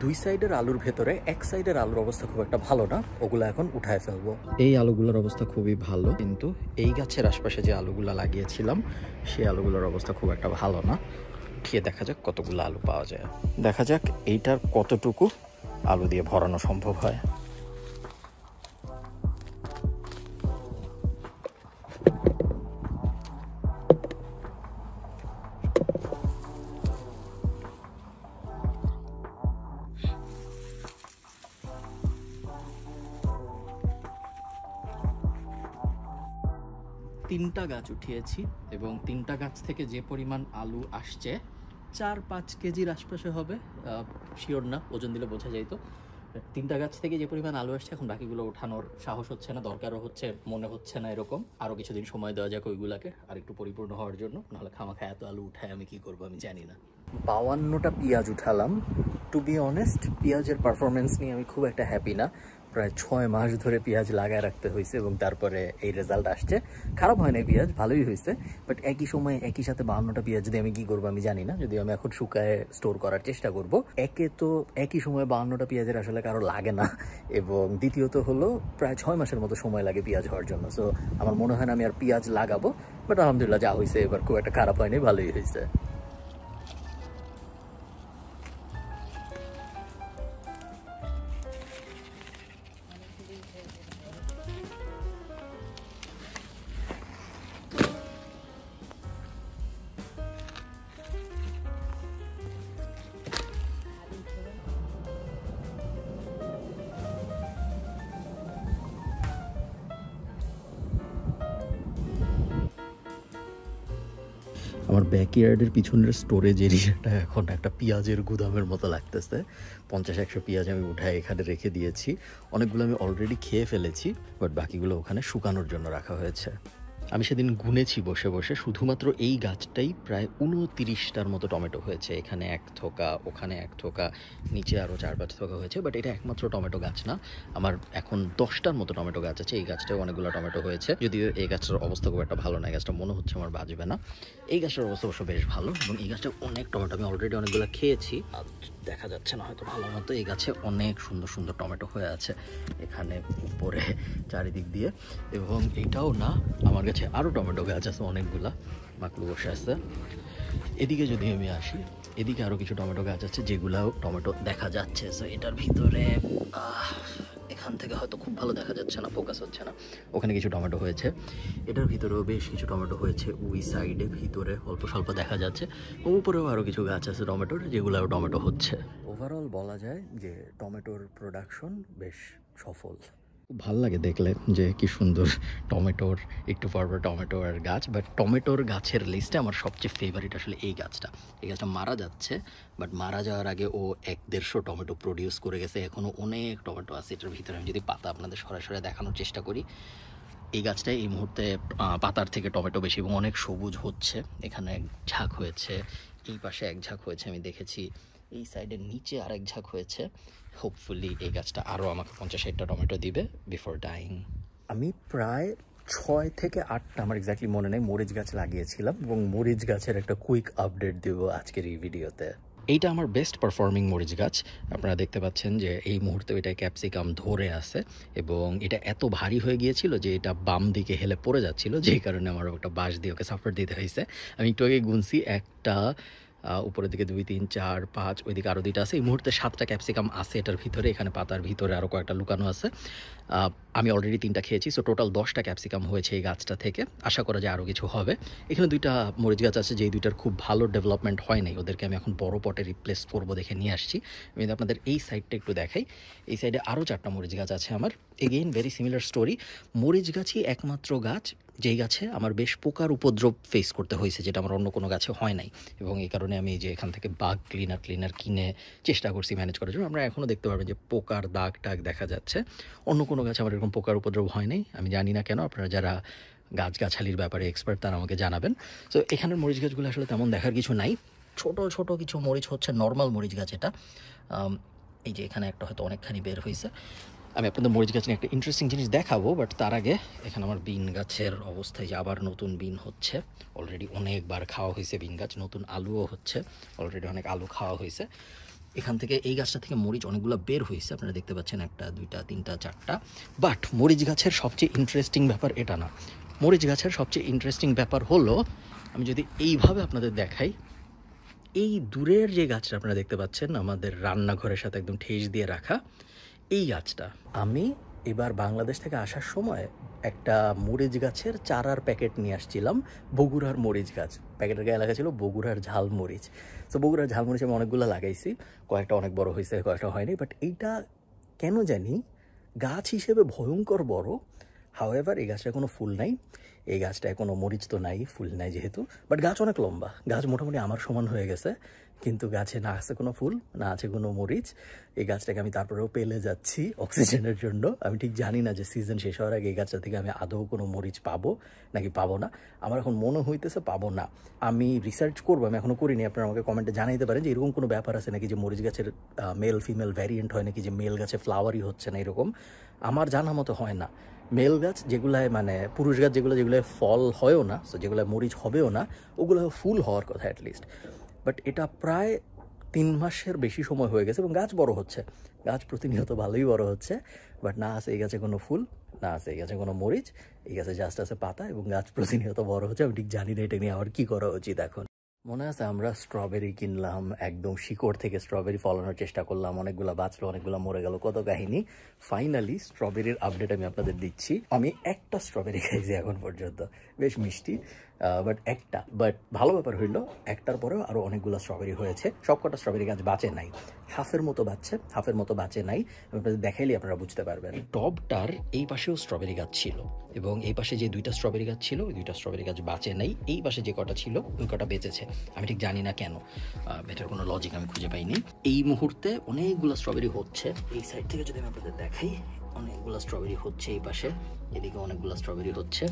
দুই সাইডের আলুর ভেতরে এক সাইডের আলুর অবস্থা খুব একটা ভালো না ওগুলো এখন উঠায় ফেলবো এই আলুগুলোর অবস্থা খুবই ভালো কিন্তু এই গাছের আশপাশে যে আলুগুলো লাগিয়েছিলাম সেই আলুগুলোর অবস্থা খুব একটা ভালো না উঠিয়ে দেখা যাক কতগুলো আলু পাওয়া যায় দেখা যাক এইটার কতটুকু আলু দিয়ে ভরানো সম্ভব হয় তিনটা গাছ উঠিয়েছি এবং তিনটা গাছ থেকে যে পরিমাণ আলু আসছে চার পাঁচ কেজির আশপাশে হবে শিওর না ওজন দিলে বোঝা যায় তো তিনটা গাছ থেকে যে পরিমাণ আলু আসছে এখন বাকিগুলো ওঠানোর সাহস হচ্ছে না দরকারও হচ্ছে মনে হচ্ছে না এরকম আরও কিছুদিন সময় দেওয়া যাক ওইগুলোকে আর একটু পরিপূর্ণ হওয়ার জন্য নাহলে খামাখা এত আলু উঠায় আমি কি করবো আমি জানি না বাউান্নটা পেঁয়াজ উঠালাম টু বি অনেস্ট পেঁয়াজের পারফরমেন্স নিয়ে আমি খুব একটা হ্যাপি না প্রায় ছয় মাস ধরে পেঁয়াজ লাগায় রাখতে হয়েছে এবং তারপরে এই রেজাল্ট আসছে খারাপ হয় না পেঁয়াজ ভালোই হয়েছে বাট একই সময় একই সাথে বাহান্নটা পেঁয়াজ দিয়ে আমি কি করবো আমি জানি না যদি আমি এখন শুকায় স্টোর করার চেষ্টা করব একে তো একই সময় বাহান্নটা পেঁয়াজের আসলে কারো লাগে না এবং দ্বিতীয়ত হলো প্রায় ছয় মাসের মতো সময় লাগে পেঁয়াজ হওয়ার জন্য সো আমার মনে হয় না আমি আর পেঁয়াজ লাগাবো বাট আলহামদুলিল্লাহ যা হয়েছে এবার খুব একটা খারাপ হয়নি ভালোই হয়েছে আমার ব্যাকইয়ার্ডের পিছনের স্টোরেজ এরিয়াটা এখন একটা পেঁয়াজের গুদামের মতো লাগতেছে পঞ্চাশ একশো পেঁয়াজ আমি উঠায় এখানে রেখে দিয়েছি অনেকগুলো আমি অলরেডি খেয়ে ফেলেছি বাট বাকিগুলো ওখানে শুকানোর জন্য রাখা হয়েছে আমি সেদিন গুনেছি বসে বসে শুধুমাত্র এই গাছটাই প্রায় উনতিরিশটার মতো টমেটো হয়েছে এখানে এক থোকা ওখানে এক থোকা নিচে আরও চার পাঁচ থোকা হয়েছে বাট এটা একমাত্র টমেটো গাছ না আমার এখন দশটার মতো টমেটো গাছ আছে এই গাছটাও অনেকগুলো টমেটো হয়েছে যদিও এই গাছটার অবস্থা খুব একটা ভালো না এই গাছটা মনে হচ্ছে আমার বাজবে না এই গাছটার অবস্থা অবশ্য বেশ ভালো এবং এই গাছটা অনেক টমেটো আমি অলরেডি অনেকগুলো খেয়েছি আর দেখা যাচ্ছে না হয়তো ভালো মতো এই গাছে অনেক সুন্দর সুন্দর টমেটো হয়ে আছে এখানে উপরে চারিদিক দিয়ে এবং এটাও না আমার কাছে আছে আরও টমেটো গাছ আছে অনেকগুলা মাকড়ু বসে আছে এদিকে যদি আমি আসি এদিকে আরও কিছু টমেটো গাছ আছে যেগুলাও টমেটো দেখা যাচ্ছে সো এটার ভিতরে এখান থেকে হয়তো খুব ভালো দেখা যাচ্ছে না ফোকাস হচ্ছে না ওখানে কিছু টমেটো হয়েছে এটার ভিতরেও বেশ কিছু টমেটো হয়েছে ওই সাইডে ভিতরে অল্প স্বল্প দেখা যাচ্ছে উপরেও আরও কিছু গাছ আছে টমেটোর যেগুলোও টমেটো হচ্ছে ওভারঅল বলা যায় যে টমেটোর প্রোডাকশন বেশ সফল ভাল লাগে দেখলে যে কি সুন্দর টমেটোর একটু পরপর টমেটো আর গাছ বাট টমেটোর গাছের লিস্টে আমার সবচেয়ে ফেভারিট আসলে এই গাছটা এই গাছটা মারা যাচ্ছে বাট মারা যাওয়ার আগে ও এক দেড়শো টমেটো প্রডিউস করে গেছে এখনও অনেক টমেটো আছে এটার ভিতরে আমি যদি পাতা আপনাদের সরাসরি দেখানোর চেষ্টা করি এই গাছটায় এই মুহূর্তে পাতার থেকে টমেটো বেশি এবং অনেক সবুজ হচ্ছে এখানে এক ঝাঁক হয়েছে এই পাশে এক ঝাঁক হয়েছে আমি দেখেছি এই সাইডের নিচে আরেক ঝাঁক হয়েছে হোপফুলি এই গাছটা আরও আমাকে পঞ্চাশ ষাটটা টমেটো দিবে বিফোর ডাইং আমি প্রায় ছয় থেকে আটটা আমার এক্স্যাক্টলি মনে নেই মরিচ গাছ লাগিয়েছিলাম এবং মরিচ গাছের একটা কুইক আপডেট দেব আজকের এই ভিডিওতে এইটা আমার বেস্ট পারফর্মিং মরিচ গাছ আপনারা দেখতে পাচ্ছেন যে এই মুহূর্তে এটা ক্যাপসিকাম ধরে আছে এবং এটা এত ভারী হয়ে গিয়েছিল যে এটা বাম দিকে হেলে পড়ে যাচ্ছিল যে কারণে আমার একটা বাঁশ দিয়ে ওকে সাপোর্ট দিতে হয়েছে আমি একটু আগে গুনছি একটা উপরের দিকে দুই তিন চার পাঁচ ওইদিকে আরও দুইটা আছে এই মুহূর্তে সাতটা ক্যাপসিকাম আছে এটার ভিতরে এখানে পাতার ভিতরে আরও কয়েকটা লুকানো আছে আমি অলরেডি তিনটা খেয়েছি সো টোটাল দশটা ক্যাপসিকাম হয়েছে এই গাছটা থেকে আশা করা যায় আরও কিছু হবে এখানে দুইটা মরিচ গাছ আছে যেই দুইটার খুব ভালো ডেভেলপমেন্ট হয় নাই ওদেরকে আমি এখন বড় পটে রিপ্লেস করব দেখে নিয়ে আসছি আমি আপনাদের এই সাইডটা একটু দেখাই এই সাইডে আরও চারটা মরিচ গাছ আছে আমার এগেইন ভেরি সিমিলার স্টোরি মরিচ গাছই একমাত্র গাছ যেই গাছে আমার বেশ পোকার উপদ্রব ফেস করতে হয়েছে যেটা আমার অন্য কোনো গাছে হয় নাই এবং এই কারণে আমি যে এখান থেকে বাঘ ক্লিনার ক্লিনার কিনে চেষ্টা করছি ম্যানেজ করার জন্য আমরা এখনও দেখতে পারবেন যে পোকার দাগ টাগ দেখা যাচ্ছে অন্য কোনো গাছে আমার এরকম পোকার উপদ্রব হয় নাই আমি জানি না কেন আপনারা যারা গাছগাছালির ব্যাপারে এক্সপার্ট তারা আমাকে জানাবেন তো এখানের মরিচ গাছগুলো আসলে তেমন দেখার কিছু নাই ছোট ছোট কিছু মরিচ হচ্ছে নর্মাল মরিচ গাছ এটা এই যে এখানে একটা হয়তো অনেকখানি বের হয়েছে আমি আপনাদের মরিচ গাছ নিয়ে একটা ইন্টারেস্টিং জিনিস দেখাবো বাট তার আগে এখানে আমার বিন গাছের অবস্থায় যে আবার নতুন বিন হচ্ছে অলরেডি অনেকবার খাওয়া হয়েছে বিন গাছ নতুন আলুও হচ্ছে অলরেডি অনেক আলু খাওয়া হয়েছে এখান থেকে এই গাছটা থেকে মরিচ অনেকগুলো বের হয়েছে আপনারা দেখতে পাচ্ছেন একটা দুইটা তিনটা চারটা বাট মরিচ গাছের সবচেয়ে ইন্টারেস্টিং ব্যাপার এটা না মরিচ গাছের সবচেয়ে ইন্টারেস্টিং ব্যাপার হলো আমি যদি এইভাবে আপনাদের দেখাই এই দূরের যে গাছটা আপনারা দেখতে পাচ্ছেন আমাদের রান্নাঘরের সাথে একদম ঠেস দিয়ে রাখা এই গাছটা আমি এবার বাংলাদেশ থেকে আসার সময় একটা মরিচ গাছের চারার প্যাকেট নিয়ে আসছিলাম বগুড়ার মরিচ গাছ প্যাকেটের গায়ে লাগা ছিল বগুড়ার ঝাল মরিচ তো বগুড়ার ঝাল মরিচ আমি অনেকগুলো লাগাইছি কয়েকটা অনেক বড় হয়েছে কয়েকটা হয়নি বাট এইটা কেন জানি গাছ হিসেবে ভয়ঙ্কর বড় হাওয়েভার এই গাছটায় কোনো ফুল নাই এই গাছটায় কোনো মরিচ তো নাই ফুল নাই যেহেতু বাট গাছ অনেক লম্বা গাছ মোটামুটি আমার সমান হয়ে গেছে কিন্তু গাছে না আছে কোনো ফুল না আছে কোনো মরিচ এই গাছটাকে আমি তারপরেও পেলে যাচ্ছি অক্সিজেনের জন্য আমি ঠিক জানি না যে সিজন শেষ হওয়ার আগে এই গাছটা থেকে আমি আদৌ কোনো মরিচ পাবো নাকি পাবো না আমার এখন মনে হইতেছে পাবো না আমি রিসার্চ করবো আমি এখনও করিনি আপনারা আমাকে কমেন্টে জানাইতে পারেন যে এরকম কোনো ব্যাপার আছে নাকি যে মরিচ গাছের মেল ফিমেল ভ্যারিয়েন্ট হয় নাকি যে মেল গাছে ফ্লাওয়ারই হচ্ছে না এরকম আমার জানা মতো হয় না মেল গাছ যেগুলায় মানে পুরুষ গাছ যেগুলো যেগুলো ফল হয়ও না সো যেগুলো মরিচ হবেও না ওগুলো ফুল হওয়ার কথা অ্যাটলিস্ট বাট এটা প্রায় তিন মাসের বেশি সময় হয়ে গেছে এবং গাছ বড় হচ্ছে গাছ প্রতিনিয়ত ভালোই বড় হচ্ছে বাট না আছে এই গাছে কোনো ফুল না আছে এই গাছে কোনো মরিচ এই গাছে জাস্ট আছে পাতা এবং গাছ প্রতিনিয়ত বড় হচ্ছে আমি ঠিক জানি না এটা নিয়ে আমার কী করা উচিত এখন মনে আছে আমরা স্ট্রবেরি কিনলাম একদম শিকড় থেকে স্ট্রবেরি ফলানোর চেষ্টা করলাম অনেকগুলো বাঁচলো অনেকগুলো মরে গেল কত কাহিনী ফাইনালি স্ট্রবেরির আপডেট আমি আপনাদের দিচ্ছি আমি একটা স্ট্রবেরি খাইছি এখন পর্যন্ত বেশ মিষ্টি বাট একটা বাট ভালো ব্যাপার হইলো একটার পরেও আরও অনেকগুলো স্ট্রবেরি হয়েছে সবকটা স্ট্রবেরি গাছ বাঁচে নাই হাফের মতো বাঁচছে হাফের মতো বাঁচে নাই আপনাদের দেখাইলে আপনারা বুঝতে পারবেন টবটার এই পাশেও স্ট্রবেরি গাছ ছিল এবং এই পাশে যে দুইটা স্ট্রবেরি গাছ ছিল ওই দুইটা স্ট্রবেরি গাছ বাঁচে নাই এই পাশে যে কটা ছিল ওই কটা বেঁচেছে আমি ঠিক জানি না কেন এটার কোনো লজিক আমি খুঁজে পাইনি এই মুহূর্তে অনেকগুলো স্ট্রবেরি হচ্ছে এই সাইড থেকে যদি আমি আপনাদের দেখাই অনেকগুলো স্ট্রবেরি হচ্ছে এই পাশে এদিকে অনেকগুলো স্ট্রবেরি হচ্ছে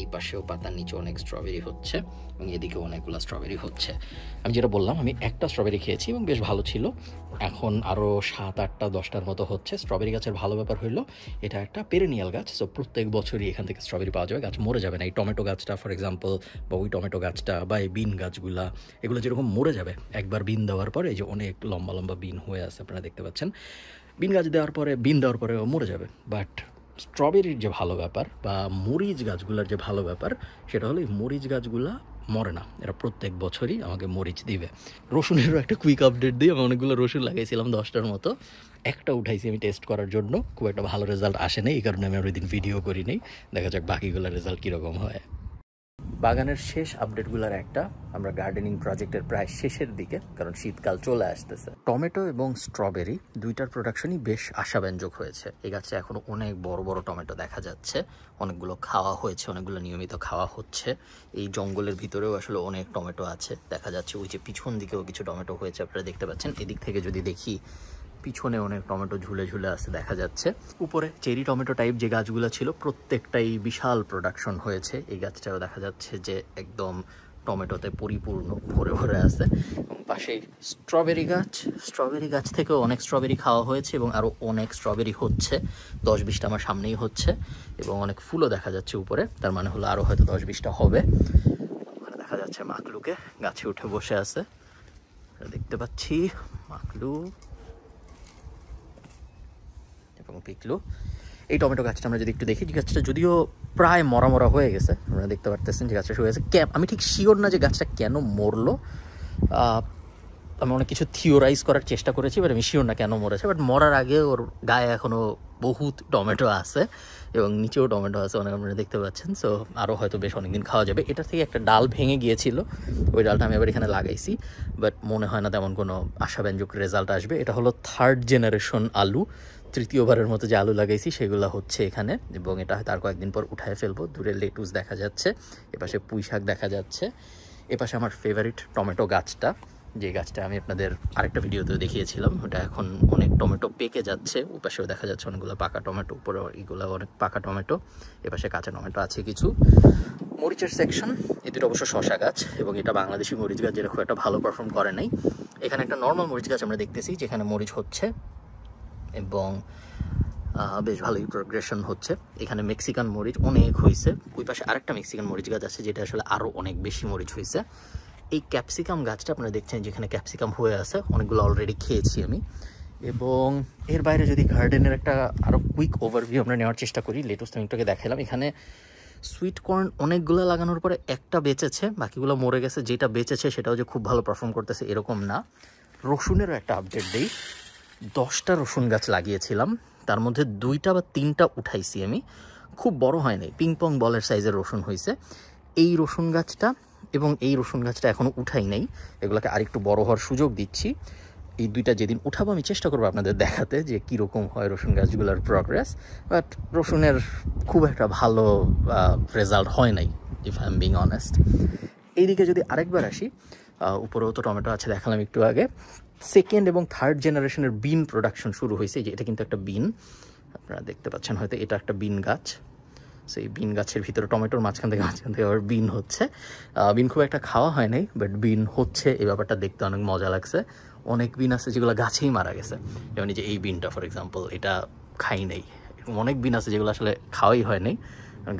এই পাশেও পাতার নিচে অনেক স্ট্রবেরি হচ্ছে এবং এদিকে অনেকগুলো স্ট্রবেরি হচ্ছে আমি যেটা বললাম আমি একটা স্ট্রবেরি খেয়েছি এবং বেশ ভালো ছিল এখন আরও সাত আটটা দশটার মতো হচ্ছে স্ট্রবেরি গাছের ভালো ব্যাপার হইলো এটা একটা পেরেনিয়াল গাছ তো প্রত্যেক বছরই এখান থেকে স্ট্রবেরি পাওয়া যাবে গাছ মরে যাবে না এই টমেটো গাছটা ফর এক্সাম্পল বা ওই টমেটো গাছটা বা এই বিন গাছগুলা এগুলো যেরকম মরে যাবে একবার বিন দেওয়ার পরে এই যে অনেক লম্বা লম্বা বিন হয়ে আছে আপনারা দেখতে পাচ্ছেন বিন গাছ দেওয়ার পরে বিন দেওয়ার পরে মরে যাবে বাট স্ট্রবেরির যে ভালো ব্যাপার বা মরিচ গাছগুলোর যে ভালো ব্যাপার সেটা হলো এই মরিচ গাছগুলা মরে না এরা প্রত্যেক বছরই আমাকে মরিচ দিবে রসুনেরও একটা কুইক আপডেট দিয়ে আমি অনেকগুলো রসুন লাগাইছিলাম দশটার মতো একটা উঠাইছি আমি টেস্ট করার জন্য খুব একটা ভালো রেজাল্ট আসে নাই এই কারণে আমি ওই দিন ভিডিও করি নাই দেখা যাক বাকিগুলা রেজাল্ট কীরকম হয় বাগানের শেষ আপডেটগুলোর একটা আমরা গার্ডেনিং প্রজেক্টের প্রায় শেষের দিকে কারণ শীতকাল চলে আসতেছে টমেটো এবং স্ট্রবেরি দুইটার প্রোডাকশনই বেশ আশাব্যঞ্জক হয়েছে এই গাছে এখনও অনেক বড় বড় টমেটো দেখা যাচ্ছে অনেকগুলো খাওয়া হয়েছে অনেকগুলো নিয়মিত খাওয়া হচ্ছে এই জঙ্গলের ভিতরেও আসলে অনেক টমেটো আছে দেখা যাচ্ছে ওই যে পিছন দিকেও কিছু টমেটো হয়েছে আপনারা দেখতে পাচ্ছেন এদিক থেকে যদি দেখি পিছনে অনেক টমেটো ঝুলে ঝুলে আছে দেখা যাচ্ছে উপরে চেরি টমেটো টাইপ যে গাছগুলো ছিল প্রত্যেকটাই বিশাল প্রোডাকশন হয়েছে এই গাছটাও দেখা যাচ্ছে যে একদম টমেটোতে পরিপূর্ণ ভরে ভরে আছে এবং পাশেই স্ট্রবেরি গাছ স্ট্রবেরি গাছ থেকেও অনেক স্ট্রবেরি খাওয়া হয়েছে এবং আরও অনেক স্ট্রবেরি হচ্ছে দশ বিশটা আমার সামনেই হচ্ছে এবং অনেক ফুলও দেখা যাচ্ছে উপরে তার মানে হলো আরও হয়তো দশ বিশটা হবে ওখানে দেখা যাচ্ছে মাকলুকে গাছে উঠে বসে আছে দেখতে পাচ্ছি মাকলু এবং পিকলু এই টমেটো গাছটা আমরা যদি একটু দেখি যে গাছটা যদিও প্রায় মরা মরা হয়ে গেছে আমরা দেখতে পারতেছেন যে গাছটা শুয়ে গেছে আমি ঠিক শিওর না যে গাছটা কেন মরলো আমি অনেক কিছু থিওরাইজ করার চেষ্টা করেছি বাট আমি শিওর না কেন মরেছে বাট মরার আগে ওর গায়ে এখনও বহুত টমেটো আছে এবং নিচেও টমেটো আছে অনেক আপনারা দেখতে পাচ্ছেন সো আরও হয়তো বেশ অনেকদিন খাওয়া যাবে এটা থেকে একটা ডাল ভেঙে গিয়েছিল ওই ডালটা আমি এবার এখানে লাগাইছি বাট মনে হয় না তেমন কোনো আশাব্যঞ্জক রেজাল্ট আসবে এটা হলো থার্ড জেনারেশন আলু তৃতীয়বারের মতো যে আলু লাগাইছি সেগুলো হচ্ছে এখানে এবং এটা তার কয়েকদিন পর উঠায় ফেলবো দূরে লেটুস দেখা যাচ্ছে এপাশে পুঁই শাক দেখা যাচ্ছে এপাশে আমার ফেভারিট টমেটো গাছটা যে গাছটা আমি আপনাদের আরেকটা ভিডিওতেও দেখিয়েছিলাম ওটা এখন অনেক টমেটো পেকে যাচ্ছে ওপাশেও দেখা যাচ্ছে অনেকগুলো পাকা টমেটো উপরে এগুলো অনেক পাকা টমেটো এপাশে কাঁচা টমেটো আছে কিছু মরিচের সেকশন এদের অবশ্য শশা গাছ এবং এটা বাংলাদেশি মরিচ গাছ যেটা খুব একটা ভালো পারফর্ম করে নাই এখানে একটা নর্মাল মরিচ গাছ আমরা দেখতেছি যেখানে মরিচ হচ্ছে এবং বেশ ভালোই প্রোগ্রেশন হচ্ছে এখানে মেক্সিকান মরিচ অনেক হয়েছে ওই পাশে আরেকটা মেক্সিকান মরিচ গাছ আছে যেটা আসলে আরও অনেক বেশি মরিচ হয়েছে এই ক্যাপসিকাম গাছটা আপনারা দেখছেন যেখানে ক্যাপসিকাম হয়ে আছে অনেকগুলো অলরেডি খেয়েছি আমি এবং এর বাইরে যদি গার্ডেনের একটা আরও কুইক ওভারভিউ আমরা নেওয়ার চেষ্টা করি লেটুস আমি দেখালাম এখানে সুইট কর্ন অনেকগুলো লাগানোর পরে একটা বেঁচেছে বাকিগুলো মরে গেছে যেটা বেঁচেছে সেটাও যে খুব ভালো পারফর্ম করতেছে এরকম না রসুনেরও একটা আপডেট দিই দশটা রসুন গাছ লাগিয়েছিলাম তার মধ্যে দুইটা বা তিনটা উঠাইছি আমি খুব বড় হয় নাই পিংপং বলের সাইজের রসুন হয়েছে এই রসুন গাছটা এবং এই রসুন গাছটা এখনও উঠাই নাই এগুলোকে আরেকটু বড় হওয়ার সুযোগ দিচ্ছি এই দুইটা যেদিন উঠাবো আমি চেষ্টা করবো আপনাদের দেখাতে যে কীরকম হয় রসুন গাছগুলোর প্রগ্রেস বাট রসুনের খুব একটা ভালো রেজাল্ট হয় নাই if I am being honest এইদিকে যদি আরেকবার আসি উপরেও তো টমেটো আছে দেখালাম একটু আগে সেকেন্ড এবং থার্ড জেনারেশনের বিন প্রোডাকশন শুরু হয়েছে যে এটা কিন্তু একটা বিন আপনারা দেখতে পাচ্ছেন হয়তো এটা একটা বিন গাছ সো এই বিন গাছের ভিতরে টমেটোর মাঝখান থেকে মাঝখান থেকে আবার বিন হচ্ছে বিন খুব একটা খাওয়া হয় নাই বাট বিন হচ্ছে এই ব্যাপারটা দেখতে অনেক মজা লাগছে অনেক বিন আছে যেগুলো গাছেই মারা গেছে যেমন এই যে এই বিনটা ফর এক্সাম্পল এটা খাই নেই অনেক বিন আছে যেগুলো আসলে খাওয়াই হয় নাই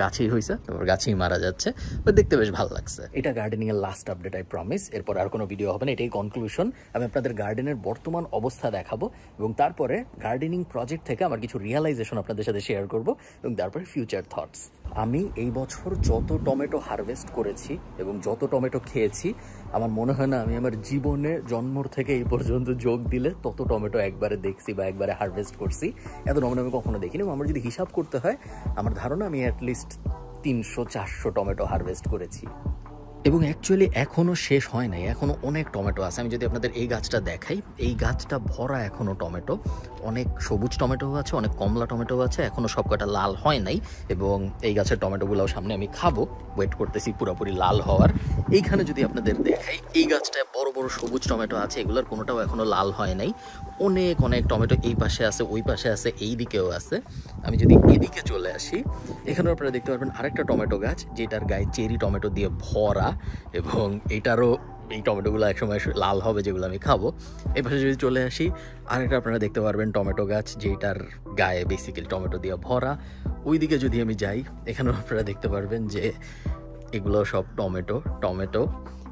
গাছেই হয়েছে তারপর গাছেই মারা যাচ্ছে তো দেখতে বেশ ভালো লাগছে এটা গার্ডেনিংয়ের লাস্ট আপডেট আই প্রমিস এরপর আর কোনো ভিডিও হবে না এটাই কনক্লুশন আমি আপনাদের গার্ডেনের বর্তমান অবস্থা দেখাবো এবং তারপরে গার্ডেনিং প্রজেক্ট থেকে আমার কিছু রিয়ালাইজেশন আপনাদের সাথে শেয়ার করব এবং তারপরে ফিউচার থটস আমি এই বছর যত টমেটো হারভেস্ট করেছি এবং যত টমেটো খেয়েছি আমার মনে হয় না আমি আমার জীবনে জন্মর থেকে এই পর্যন্ত যোগ দিলে তত টমেটো একবারে দেখছি বা একবারে হারভেস্ট করছি এত টমেটো আমি কখনো দেখিনি এবং আমার যদি হিসাব করতে হয় আমার ধারণা আমি অ্যাটলিস্ট তিনশো চারশো টমেটো হারভেস্ট করেছি এবং অ্যাকচুয়ালি এখনও শেষ হয় নাই এখনও অনেক টমেটো আছে আমি যদি আপনাদের এই গাছটা দেখাই এই গাছটা ভরা এখনও টমেটো অনেক সবুজ টমেটো আছে অনেক কমলা টমেটো আছে এখনও সবকটা লাল হয় নাই এবং এই গাছের টমেটোগুলোও সামনে আমি খাবো ওয়েট করতেছি পুরোপুরি লাল হওয়ার এইখানে যদি আপনাদের দেখাই এই গাছটায় বড় বড় সবুজ টমেটো আছে এগুলোর কোনোটাও এখনও লাল হয় নাই অনেক অনেক টমেটো এই পাশে আছে ওই পাশে আছে এই দিকেও আছে আমি যদি এদিকে চলে আসি এখানেও আপনারা দেখতে পারবেন আরেকটা টমেটো গাছ যেটার গায়ে চেরি টমেটো দিয়ে ভরা এবং এটারও এই টমেটোগুলো একসময় লাল হবে যেগুলো আমি খাবো এপাশে যদি চলে আসি আরেকটা আপনারা দেখতে পারবেন টমেটো গাছ যেটার গায়ে বেসিক্যালি টমেটো দিয়ে ভরা ওই দিকে যদি আমি যাই এখানেও আপনারা দেখতে পারবেন যে এগুলো সব টমেটো টমেটো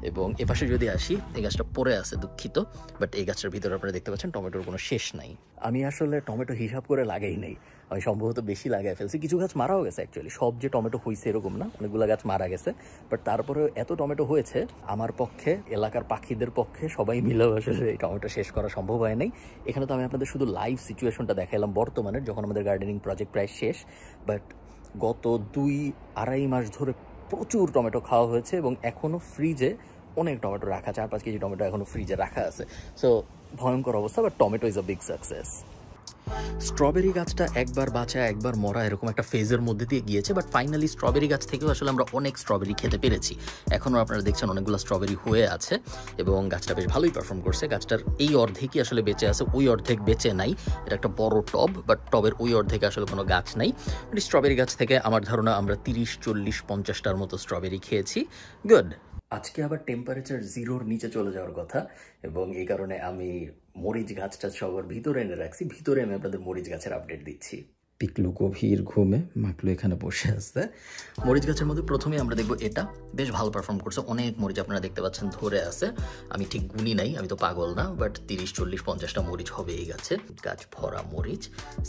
এবং এপাশে যদি আসি এই গাছটা পরে আছে দুঃখিত বাট এই গাছটার ভিতরে আপনারা দেখতে পাচ্ছেন টমেটোর কোনো শেষ নাই আমি আসলে টমেটো হিসাব করে লাগাই নেই আমি সম্ভবত বেশি লাগাই ফেলছি কিছু গাছ মারাও গেছে অ্যাকচুয়ালি সব যে টমেটো হয়েছে এরকম না অনেকগুলো গাছ মারা গেছে বাট তারপরেও এত টমেটো হয়েছে আমার পক্ষে এলাকার পাখিদের পক্ষে সবাই মিলেও এই টমেটো শেষ করা সম্ভব হয় নাই এখানে তো আমি আপনাদের শুধু লাইভ সিচুয়েশনটা দেখাইলাম বর্তমানে যখন আমাদের গার্ডেনিং প্রজেক্ট প্রায় শেষ বাট গত দুই আড়াই মাস ধরে প্রচুর টমেটো খাওয়া হয়েছে এবং এখনও ফ্রিজে অনেক টমেটো রাখা চার পাঁচ কেজি টমেটো এখনও ফ্রিজে রাখা আছে সো ভয়ঙ্কর অবস্থা but tomato is a big success strawberry গাছটা একবার বাঁচা একবার মরা এরকম একটা ফেজের মধ্যে দিয়ে গিয়েছে বাট ফাইনালি স্ট্রবেরি গাছ থেকেও আসলে আমরা অনেক স্ট্রবেরি খেতে পেরেছি এখনও আপনারা দেখছেন অনেকগুলো স্ট্রবেরি হয়ে আছে এবং গাছটা বেশ ভালোই পারফর্ম করছে গাছটার এই অর্ধেকই আসলে বেঁচে আছে ওই অর্ধেক বেঁচে নাই এটা একটা বড় টব বাট টবের ওই অর্ধেক আসলে কোনো গাছ নাই স্ট্রবেরি গাছ থেকে আমার ধারণা আমরা তিরিশ চল্লিশ পঞ্চাশটার মতো স্ট্রবেরি খেয়েছি গুড আজকে আবার টেম্পারেচার জিরোর নিচে চলে যাওয়ার কথা এবং এই কারণে আমি মরিচ গাছটা সবার ভিতরে এনে রাখছি ভিতরে আমি আপনাদের মরিচ গাছের আপডেট দিচ্ছি পিকলু গভীর ঘুমে মাকলু এখানে বসে আসতে মরিচ গাছের মধ্যে প্রথমে আমরা দেখব এটা বেশ ভালো পারফর্ম করছে অনেক মরিচ আপনারা দেখতে পাচ্ছেন ধরে আছে আমি ঠিক গুনি নাই আমি তো পাগল না বাট তিরিশ চল্লিশ পঞ্চাশটা মরিচ হবে এই গাছে গাছ ভরা মরিচ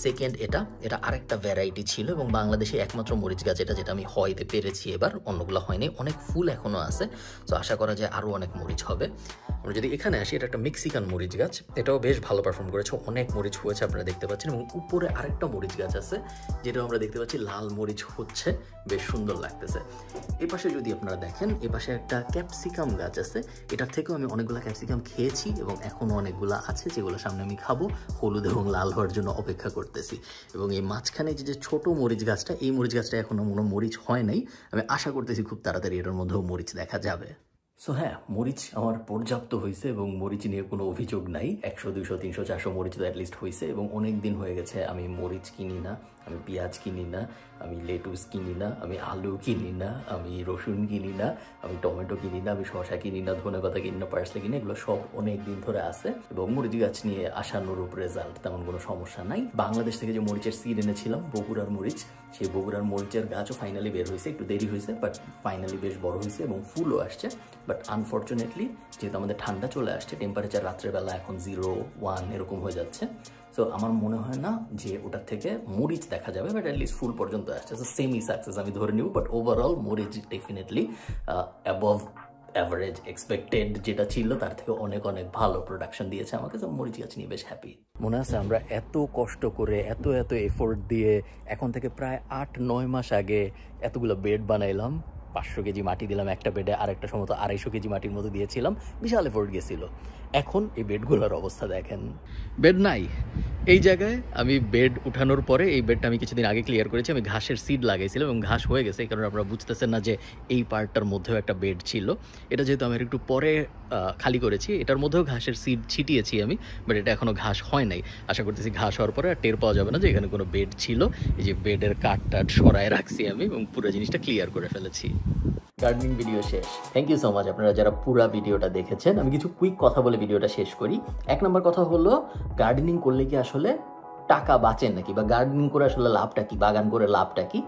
সেকেন্ড এটা এটা আরেকটা ভ্যারাইটি ছিল এবং বাংলাদেশে একমাত্র মরিচ গাছ এটা যেটা আমি হয়তে পেরেছি এবার অন্যগুলো হয়নি অনেক ফুল এখনও আছে তো আশা করা যায় আরও অনেক মরিচ হবে আমরা যদি এখানে আসি এটা একটা মেক্সিকান মরিচ গাছ এটাও বেশ ভালো পারফর্ম করেছে অনেক মরিচ হয়েছে আপনারা দেখতে পাচ্ছেন এবং উপরে আরেকটা মরিচ গাছ আছে যেটা আমরা দেখতে পাচ্ছি লাল মরিচ হচ্ছে বেশ সুন্দর লাগতেছে এপাশে যদি আপনারা দেখেন এপাশে একটা ক্যাপসিকাম গাছ আছে এটার থেকেও আমি অনেকগুলো ক্যাপসিকাম খেয়েছি এবং এখনও অনেকগুলো আছে যেগুলো সামনে আমি খাবো হলুদ এবং লাল হওয়ার জন্য অপেক্ষা করতেছি এবং এই মাঝখানে যে ছোট মরিচ গাছটা এই মরিচ গাছটা এখনও কোনো মরিচ হয় নাই আমি আশা করতেছি খুব তাড়াতাড়ি এটার মধ্যেও মরিচ দেখা যাবে সো হ্যাঁ মরিচ আমার পর্যাপ্ত হয়েছে এবং মরিচ নিয়ে কোনো অভিযোগ নাই একশো দুশো তিনশো চারশো মরিচ তো অ্যাটলিস্ট হয়েছে এবং অনেক দিন হয়ে গেছে আমি মরিচ কিনি না আমি পেঁয়াজ কিনি না আমি লেটুস কিনি না আমি আলু কিনি না আমি রসুন কিনি না আমি টমেটো কিনি না আমি শশা কিনি না ধনে কথা কিনি না পার্সলে কিনি এগুলো সব অনেক দিন ধরে আছে এবং মরিচ গাছ নিয়ে আসানুরূপ রেজাল্ট তেমন কোনো সমস্যা নাই বাংলাদেশ থেকে যে মরিচের সিড এনেছিলাম বগুড়ার মরিচ সেই বগুড়ার মরিচের গাছও ফাইনালি বের হয়েছে একটু দেরি হয়েছে বাট ফাইনালি বেশ বড় হয়েছে এবং ফুলও আসছে বাট আনফর্চুনেটলি যেহেতু আমাদের ঠান্ডা চলে আসছে টেম্পারেচার রাত্রেবেলা এখন জিরো ওয়ান এরকম হয়ে যাচ্ছে সো আমার মনে হয় না যে ওটার থেকে মরিচ দেখা যাবে বাট অ্যাটলিস্ট ফুল পর্যন্ত আসছে সো সেমি সাকসেস আমি ধরে নিব বাট ওভারঅল মরিচ ডেফিনেটলি অ্যাবভ অ্যাভারেজ এক্সপেক্টেড যেটা ছিল তার থেকে অনেক অনেক ভালো প্রোডাকশন দিয়েছে আমাকে সব মরিচ গাছ নিয়ে বেশ হ্যাপি মনে আছে আমরা এত কষ্ট করে এত এত এফোর্ট দিয়ে এখন থেকে প্রায় আট নয় মাস আগে এতগুলো বেড বানাইলাম পাঁচশো কেজি মাটি দিলাম একটা বেডে আরেকটা তো আড়াইশো কেজি মাটির মতো দিয়েছিলাম বিশাল এফোর্ট গেছিলো এখন এই বেডগুলোর অবস্থা দেখেন বেড নাই এই জায়গায় আমি বেড উঠানোর পরে এই বেডটা আমি কিছুদিন আগে ক্লিয়ার করেছি আমি ঘাসের সিড লাগাইছিলাম এবং ঘাস হয়ে গেছে এই কারণে আপনারা বুঝতেছেন না যে এই পার্টটার মধ্যেও একটা বেড ছিল এটা যেহেতু আমি একটু পরে খালি করেছি এটার মধ্যেও ঘাসের সিড ছিটিয়েছি আমি বাট এটা এখনও ঘাস হয় নাই আশা করতেছি ঘাস হওয়ার পরে আর টের পাওয়া যাবে না যে এখানে কোনো বেড ছিল এই যে বেডের কাঠ টাট সরায় রাখছি আমি এবং পুরো জিনিসটা ক্লিয়ার করে ফেলেছি গার্ডেনিং ভিডিও শেষ থ্যাংক ইউ সো মাচ আপনারা যারা পুরো ভিডিওটা দেখেছেন আমি কিছু কুইক কথা বলে ভিডিওটা শেষ করি এক নম্বর কথা হলো গার্ডেনিং করলে কি আসলে টাকা বাঁচে নাকি বা গার্ডেনিং করে আসলে লাভটা কি বাগান করে লাভটা কি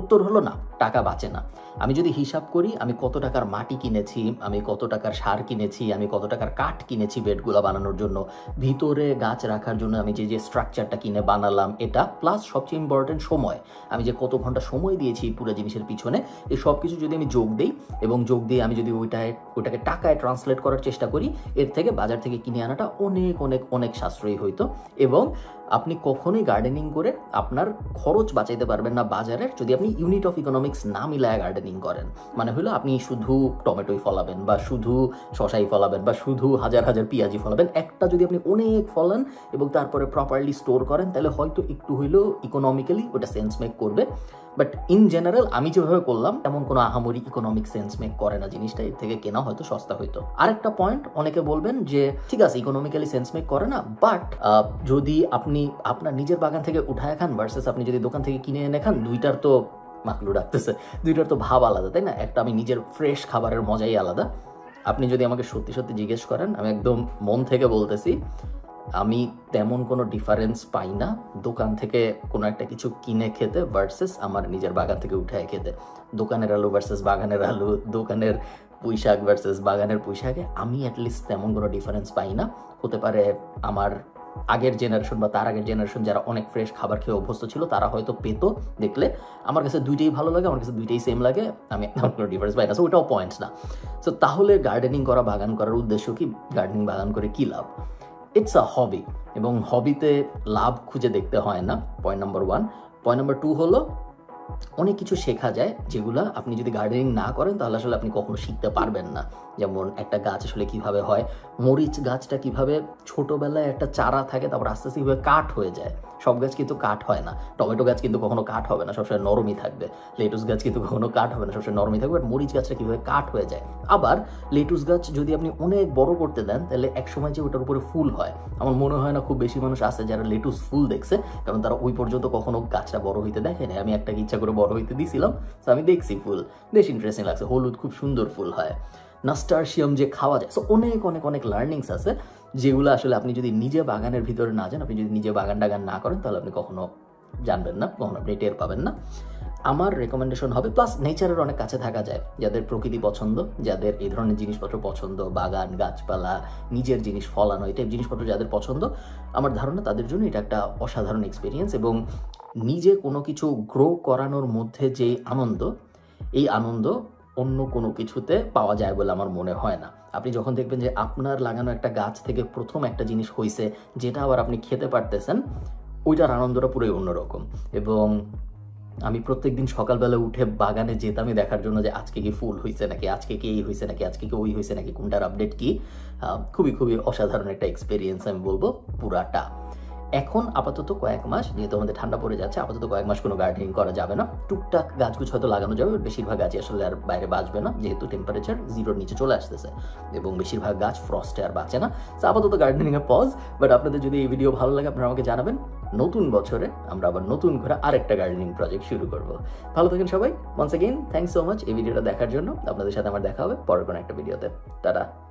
উত্তর হলো না টাকা বাঁচে না আমি যদি হিসাব করি আমি কত টাকার মাটি কিনেছি আমি কত টাকার সার কিনেছি আমি কত টাকার কাঠ কিনেছি বেডগুলো বানানোর জন্য ভিতরে গাছ রাখার জন্য আমি যে যে স্ট্রাকচারটা কিনে বানালাম এটা প্লাস সবচেয়ে ইম্পর্টেন্ট সময় আমি যে কত ঘন্টা সময় দিয়েছি পুরো জিনিসের পিছনে এই সব কিছু যদি আমি যোগ দিই এবং যোগ দিয়ে আমি যদি ওইটায় ওইটাকে টাকায় ট্রান্সলেট করার চেষ্টা করি এর থেকে বাজার থেকে কিনে আনাটা অনেক অনেক অনেক সাশ্রয়ী হইতো এবং আপনি কখনোই গার্ডেনিং করে আপনার খরচ বাঁচাইতে পারবেন না বাজারের যদি আপনি ইউনিট অফ ইকোনমিক্স না মিলায় গার্ডেনিং করেন মানে হলো আপনি শুধু টমেটোই ফলাবেন বা শুধু শশাই ফলাবেন বা শুধু হাজার হাজার পেঁয়াজি ফলাবেন একটা যদি আপনি অনেক ফলান এবং তারপরে প্রপারলি স্টোর করেন তাহলে হয়তো একটু হইলেও ইকোনমিক্যালি ওটা সেন্স মেক করবে বাট ইন জেনারেল আমি যেভাবে করলাম এমন কোনো আহামরি ইকোনমিক সেন্স মেক করে না জিনিসটা এর থেকে কেনা হয়তো সস্তা হইতো আরেকটা পয়েন্ট অনেকে বলবেন যে ঠিক আছে ইকোনমিক্যালি সেন্স মেক করে না বাট যদি আপনি আপনার নিজের বাগান থেকে উঠায় খান ভার্সেস আপনি যদি দোকান থেকে কিনে এনে খান দুইটার তো মাকলু রাখতেছে দুইটার তো ভাব আলাদা তাই না একটা আমি নিজের ফ্রেশ খাবারের মজাই আলাদা আপনি যদি আমাকে সত্যি সত্যি জিজ্ঞেস করেন আমি একদম মন থেকে বলতেছি আমি তেমন কোনো ডিফারেন্স পাই না দোকান থেকে কোনো একটা কিছু কিনে খেতে ভার্সেস আমার নিজের বাগান থেকে উঠায় খেতে দোকানের আলু ভার্সেস বাগানের আলু দোকানের পুঁইশাক ভার্সেস বাগানের পুঁইশাকে আমি অ্যাটলিস্ট তেমন কোনো ডিফারেন্স পাই না হতে পারে আমার আগের জেনারেশন বা তার আগের জেনারেশন যারা অনেক ফ্রেশ খাবার খেয়ে অভ্যস্ত ছিল তারা হয়তো পেত দেখলে আমার কাছে দুইটাই ভালো লাগে আমার কাছে দুইটাই সেম লাগে আমি তেমন কোনো ডিফারেন্স পাই না সো ওইটাও পয়েন্ট না সো তাহলে গার্ডেনিং করা বাগান করার উদ্দেশ্য কি গার্ডেনিং বাগান করে কী লাভ ইটস আ হবি এবং হবিতে লাভ খুঁজে দেখতে হয় না point number one point number two হলো অনেক কিছু শেখা যায় যেগুলো আপনি যদি গার্ডেনিং না করেন তাহলে আসলে আপনি কখনো শিখতে পারবেন না যেমন একটা গাছ আসলে কিভাবে হয় মরিচ গাছটা কিভাবে ছোটোবেলায় একটা চারা থাকে তারপর আস্তে আস্তে কীভাবে কাঠ হয়ে যায় সব গাছ কিন্তু কাঠ হয় না টমেটো গাছ কিন্তু কখনো কাঠ হবে না সবসময় নরমই থাকবে লেটুস গাছ কিন্তু কখনো কাঠ হবে না সবসময় নরমই থাকবে বাট মরিচ গাছটা কীভাবে কাঠ হয়ে যায় আবার লেটুস গাছ যদি আপনি অনেক বড় করতে দেন তাহলে একসময় যে ওটার উপরে ফুল হয় আমার মনে হয় না খুব বেশি মানুষ আছে যারা লেটুস ফুল দেখছে কারণ তারা ওই পর্যন্ত কখনো গাছটা বড় হইতে দেখে না আমি একটা ইচ্ছা ইচ্ছা করে বড় হইতে দিছিলাম সো আমি দেখছি ফুল বেশ ইন্টারেস্টিং লাগছে হলুদ খুব সুন্দর ফুল হয় নাস্টারশিয়াম যে খাওয়া যায় সো অনেক অনেক অনেক লার্নিংস আছে যেগুলো আসলে আপনি যদি নিজে বাগানের ভিতরে না যান আপনি যদি নিজে বাগান ডাগান না করেন তাহলে আপনি কখনো জানবেন না কখনো আপনি টের পাবেন না আমার রেকমেন্ডেশন হবে প্লাস নেচারের অনেক কাছে থাকা যায় যাদের প্রকৃতি পছন্দ যাদের এই ধরনের জিনিসপত্র পছন্দ বাগান গাছপালা নিজের জিনিস ফলানো এই টাইপ জিনিসপত্র যাদের পছন্দ আমার ধারণা তাদের জন্য এটা একটা অসাধারণ এক্সপিরিয়েন্স এবং নিজে কোনো কিছু গ্রো করানোর মধ্যে যে আনন্দ এই আনন্দ অন্য কোনো কিছুতে পাওয়া যায় বলে আমার মনে হয় না আপনি যখন দেখবেন যে আপনার লাগানো একটা গাছ থেকে প্রথম একটা জিনিস হয়েছে যেটা আবার আপনি খেতে পারতেছেন ওইটার আনন্দটা পুরোই অন্যরকম এবং আমি প্রত্যেক দিন সকালবেলা উঠে বাগানে যেতামই দেখার জন্য যে আজকে কি ফুল হয়েছে নাকি আজকে কি এই হয়েছে নাকি আজকে কি ওই হয়েছে নাকি কোনটার আপডেট কি খুবই খুবই অসাধারণ একটা এক্সপিরিয়েন্স আমি বলবো পুরাটা এখন আপাতত কয়েক মাস যেহেতু আমাদের ঠান্ডা পড়ে যাচ্ছে আপাতত কয়েক মাস কোনো গার্ডেনিং করা যাবে না টুকটাক গাছগুছ হয়তো লাগানো যাবে বেশিরভাগ গাছ আসলে আর বাইরে বাঁচবে না যেহেতু টেম্পারেচার জিরোর নিচে চলে আসতেছে এবং বেশিরভাগ গাছ ফ্রস্টে আর বাঁচে না আপাতত গার্ডেনিংয়ে পজ বাট আপনাদের যদি এই ভিডিও ভালো লাগে আপনারা আমাকে জানাবেন নতুন বছরে আমরা আবার নতুন করে আরেকটা গার্ডেনিং প্রজেক্ট শুরু করব ভালো থাকেন সবাই once again thank so much এই ভিডিওটা দেখার জন্য আপনাদের সাথে আমার দেখা হবে পরের কোনো একটা ভিডিওতে টাটা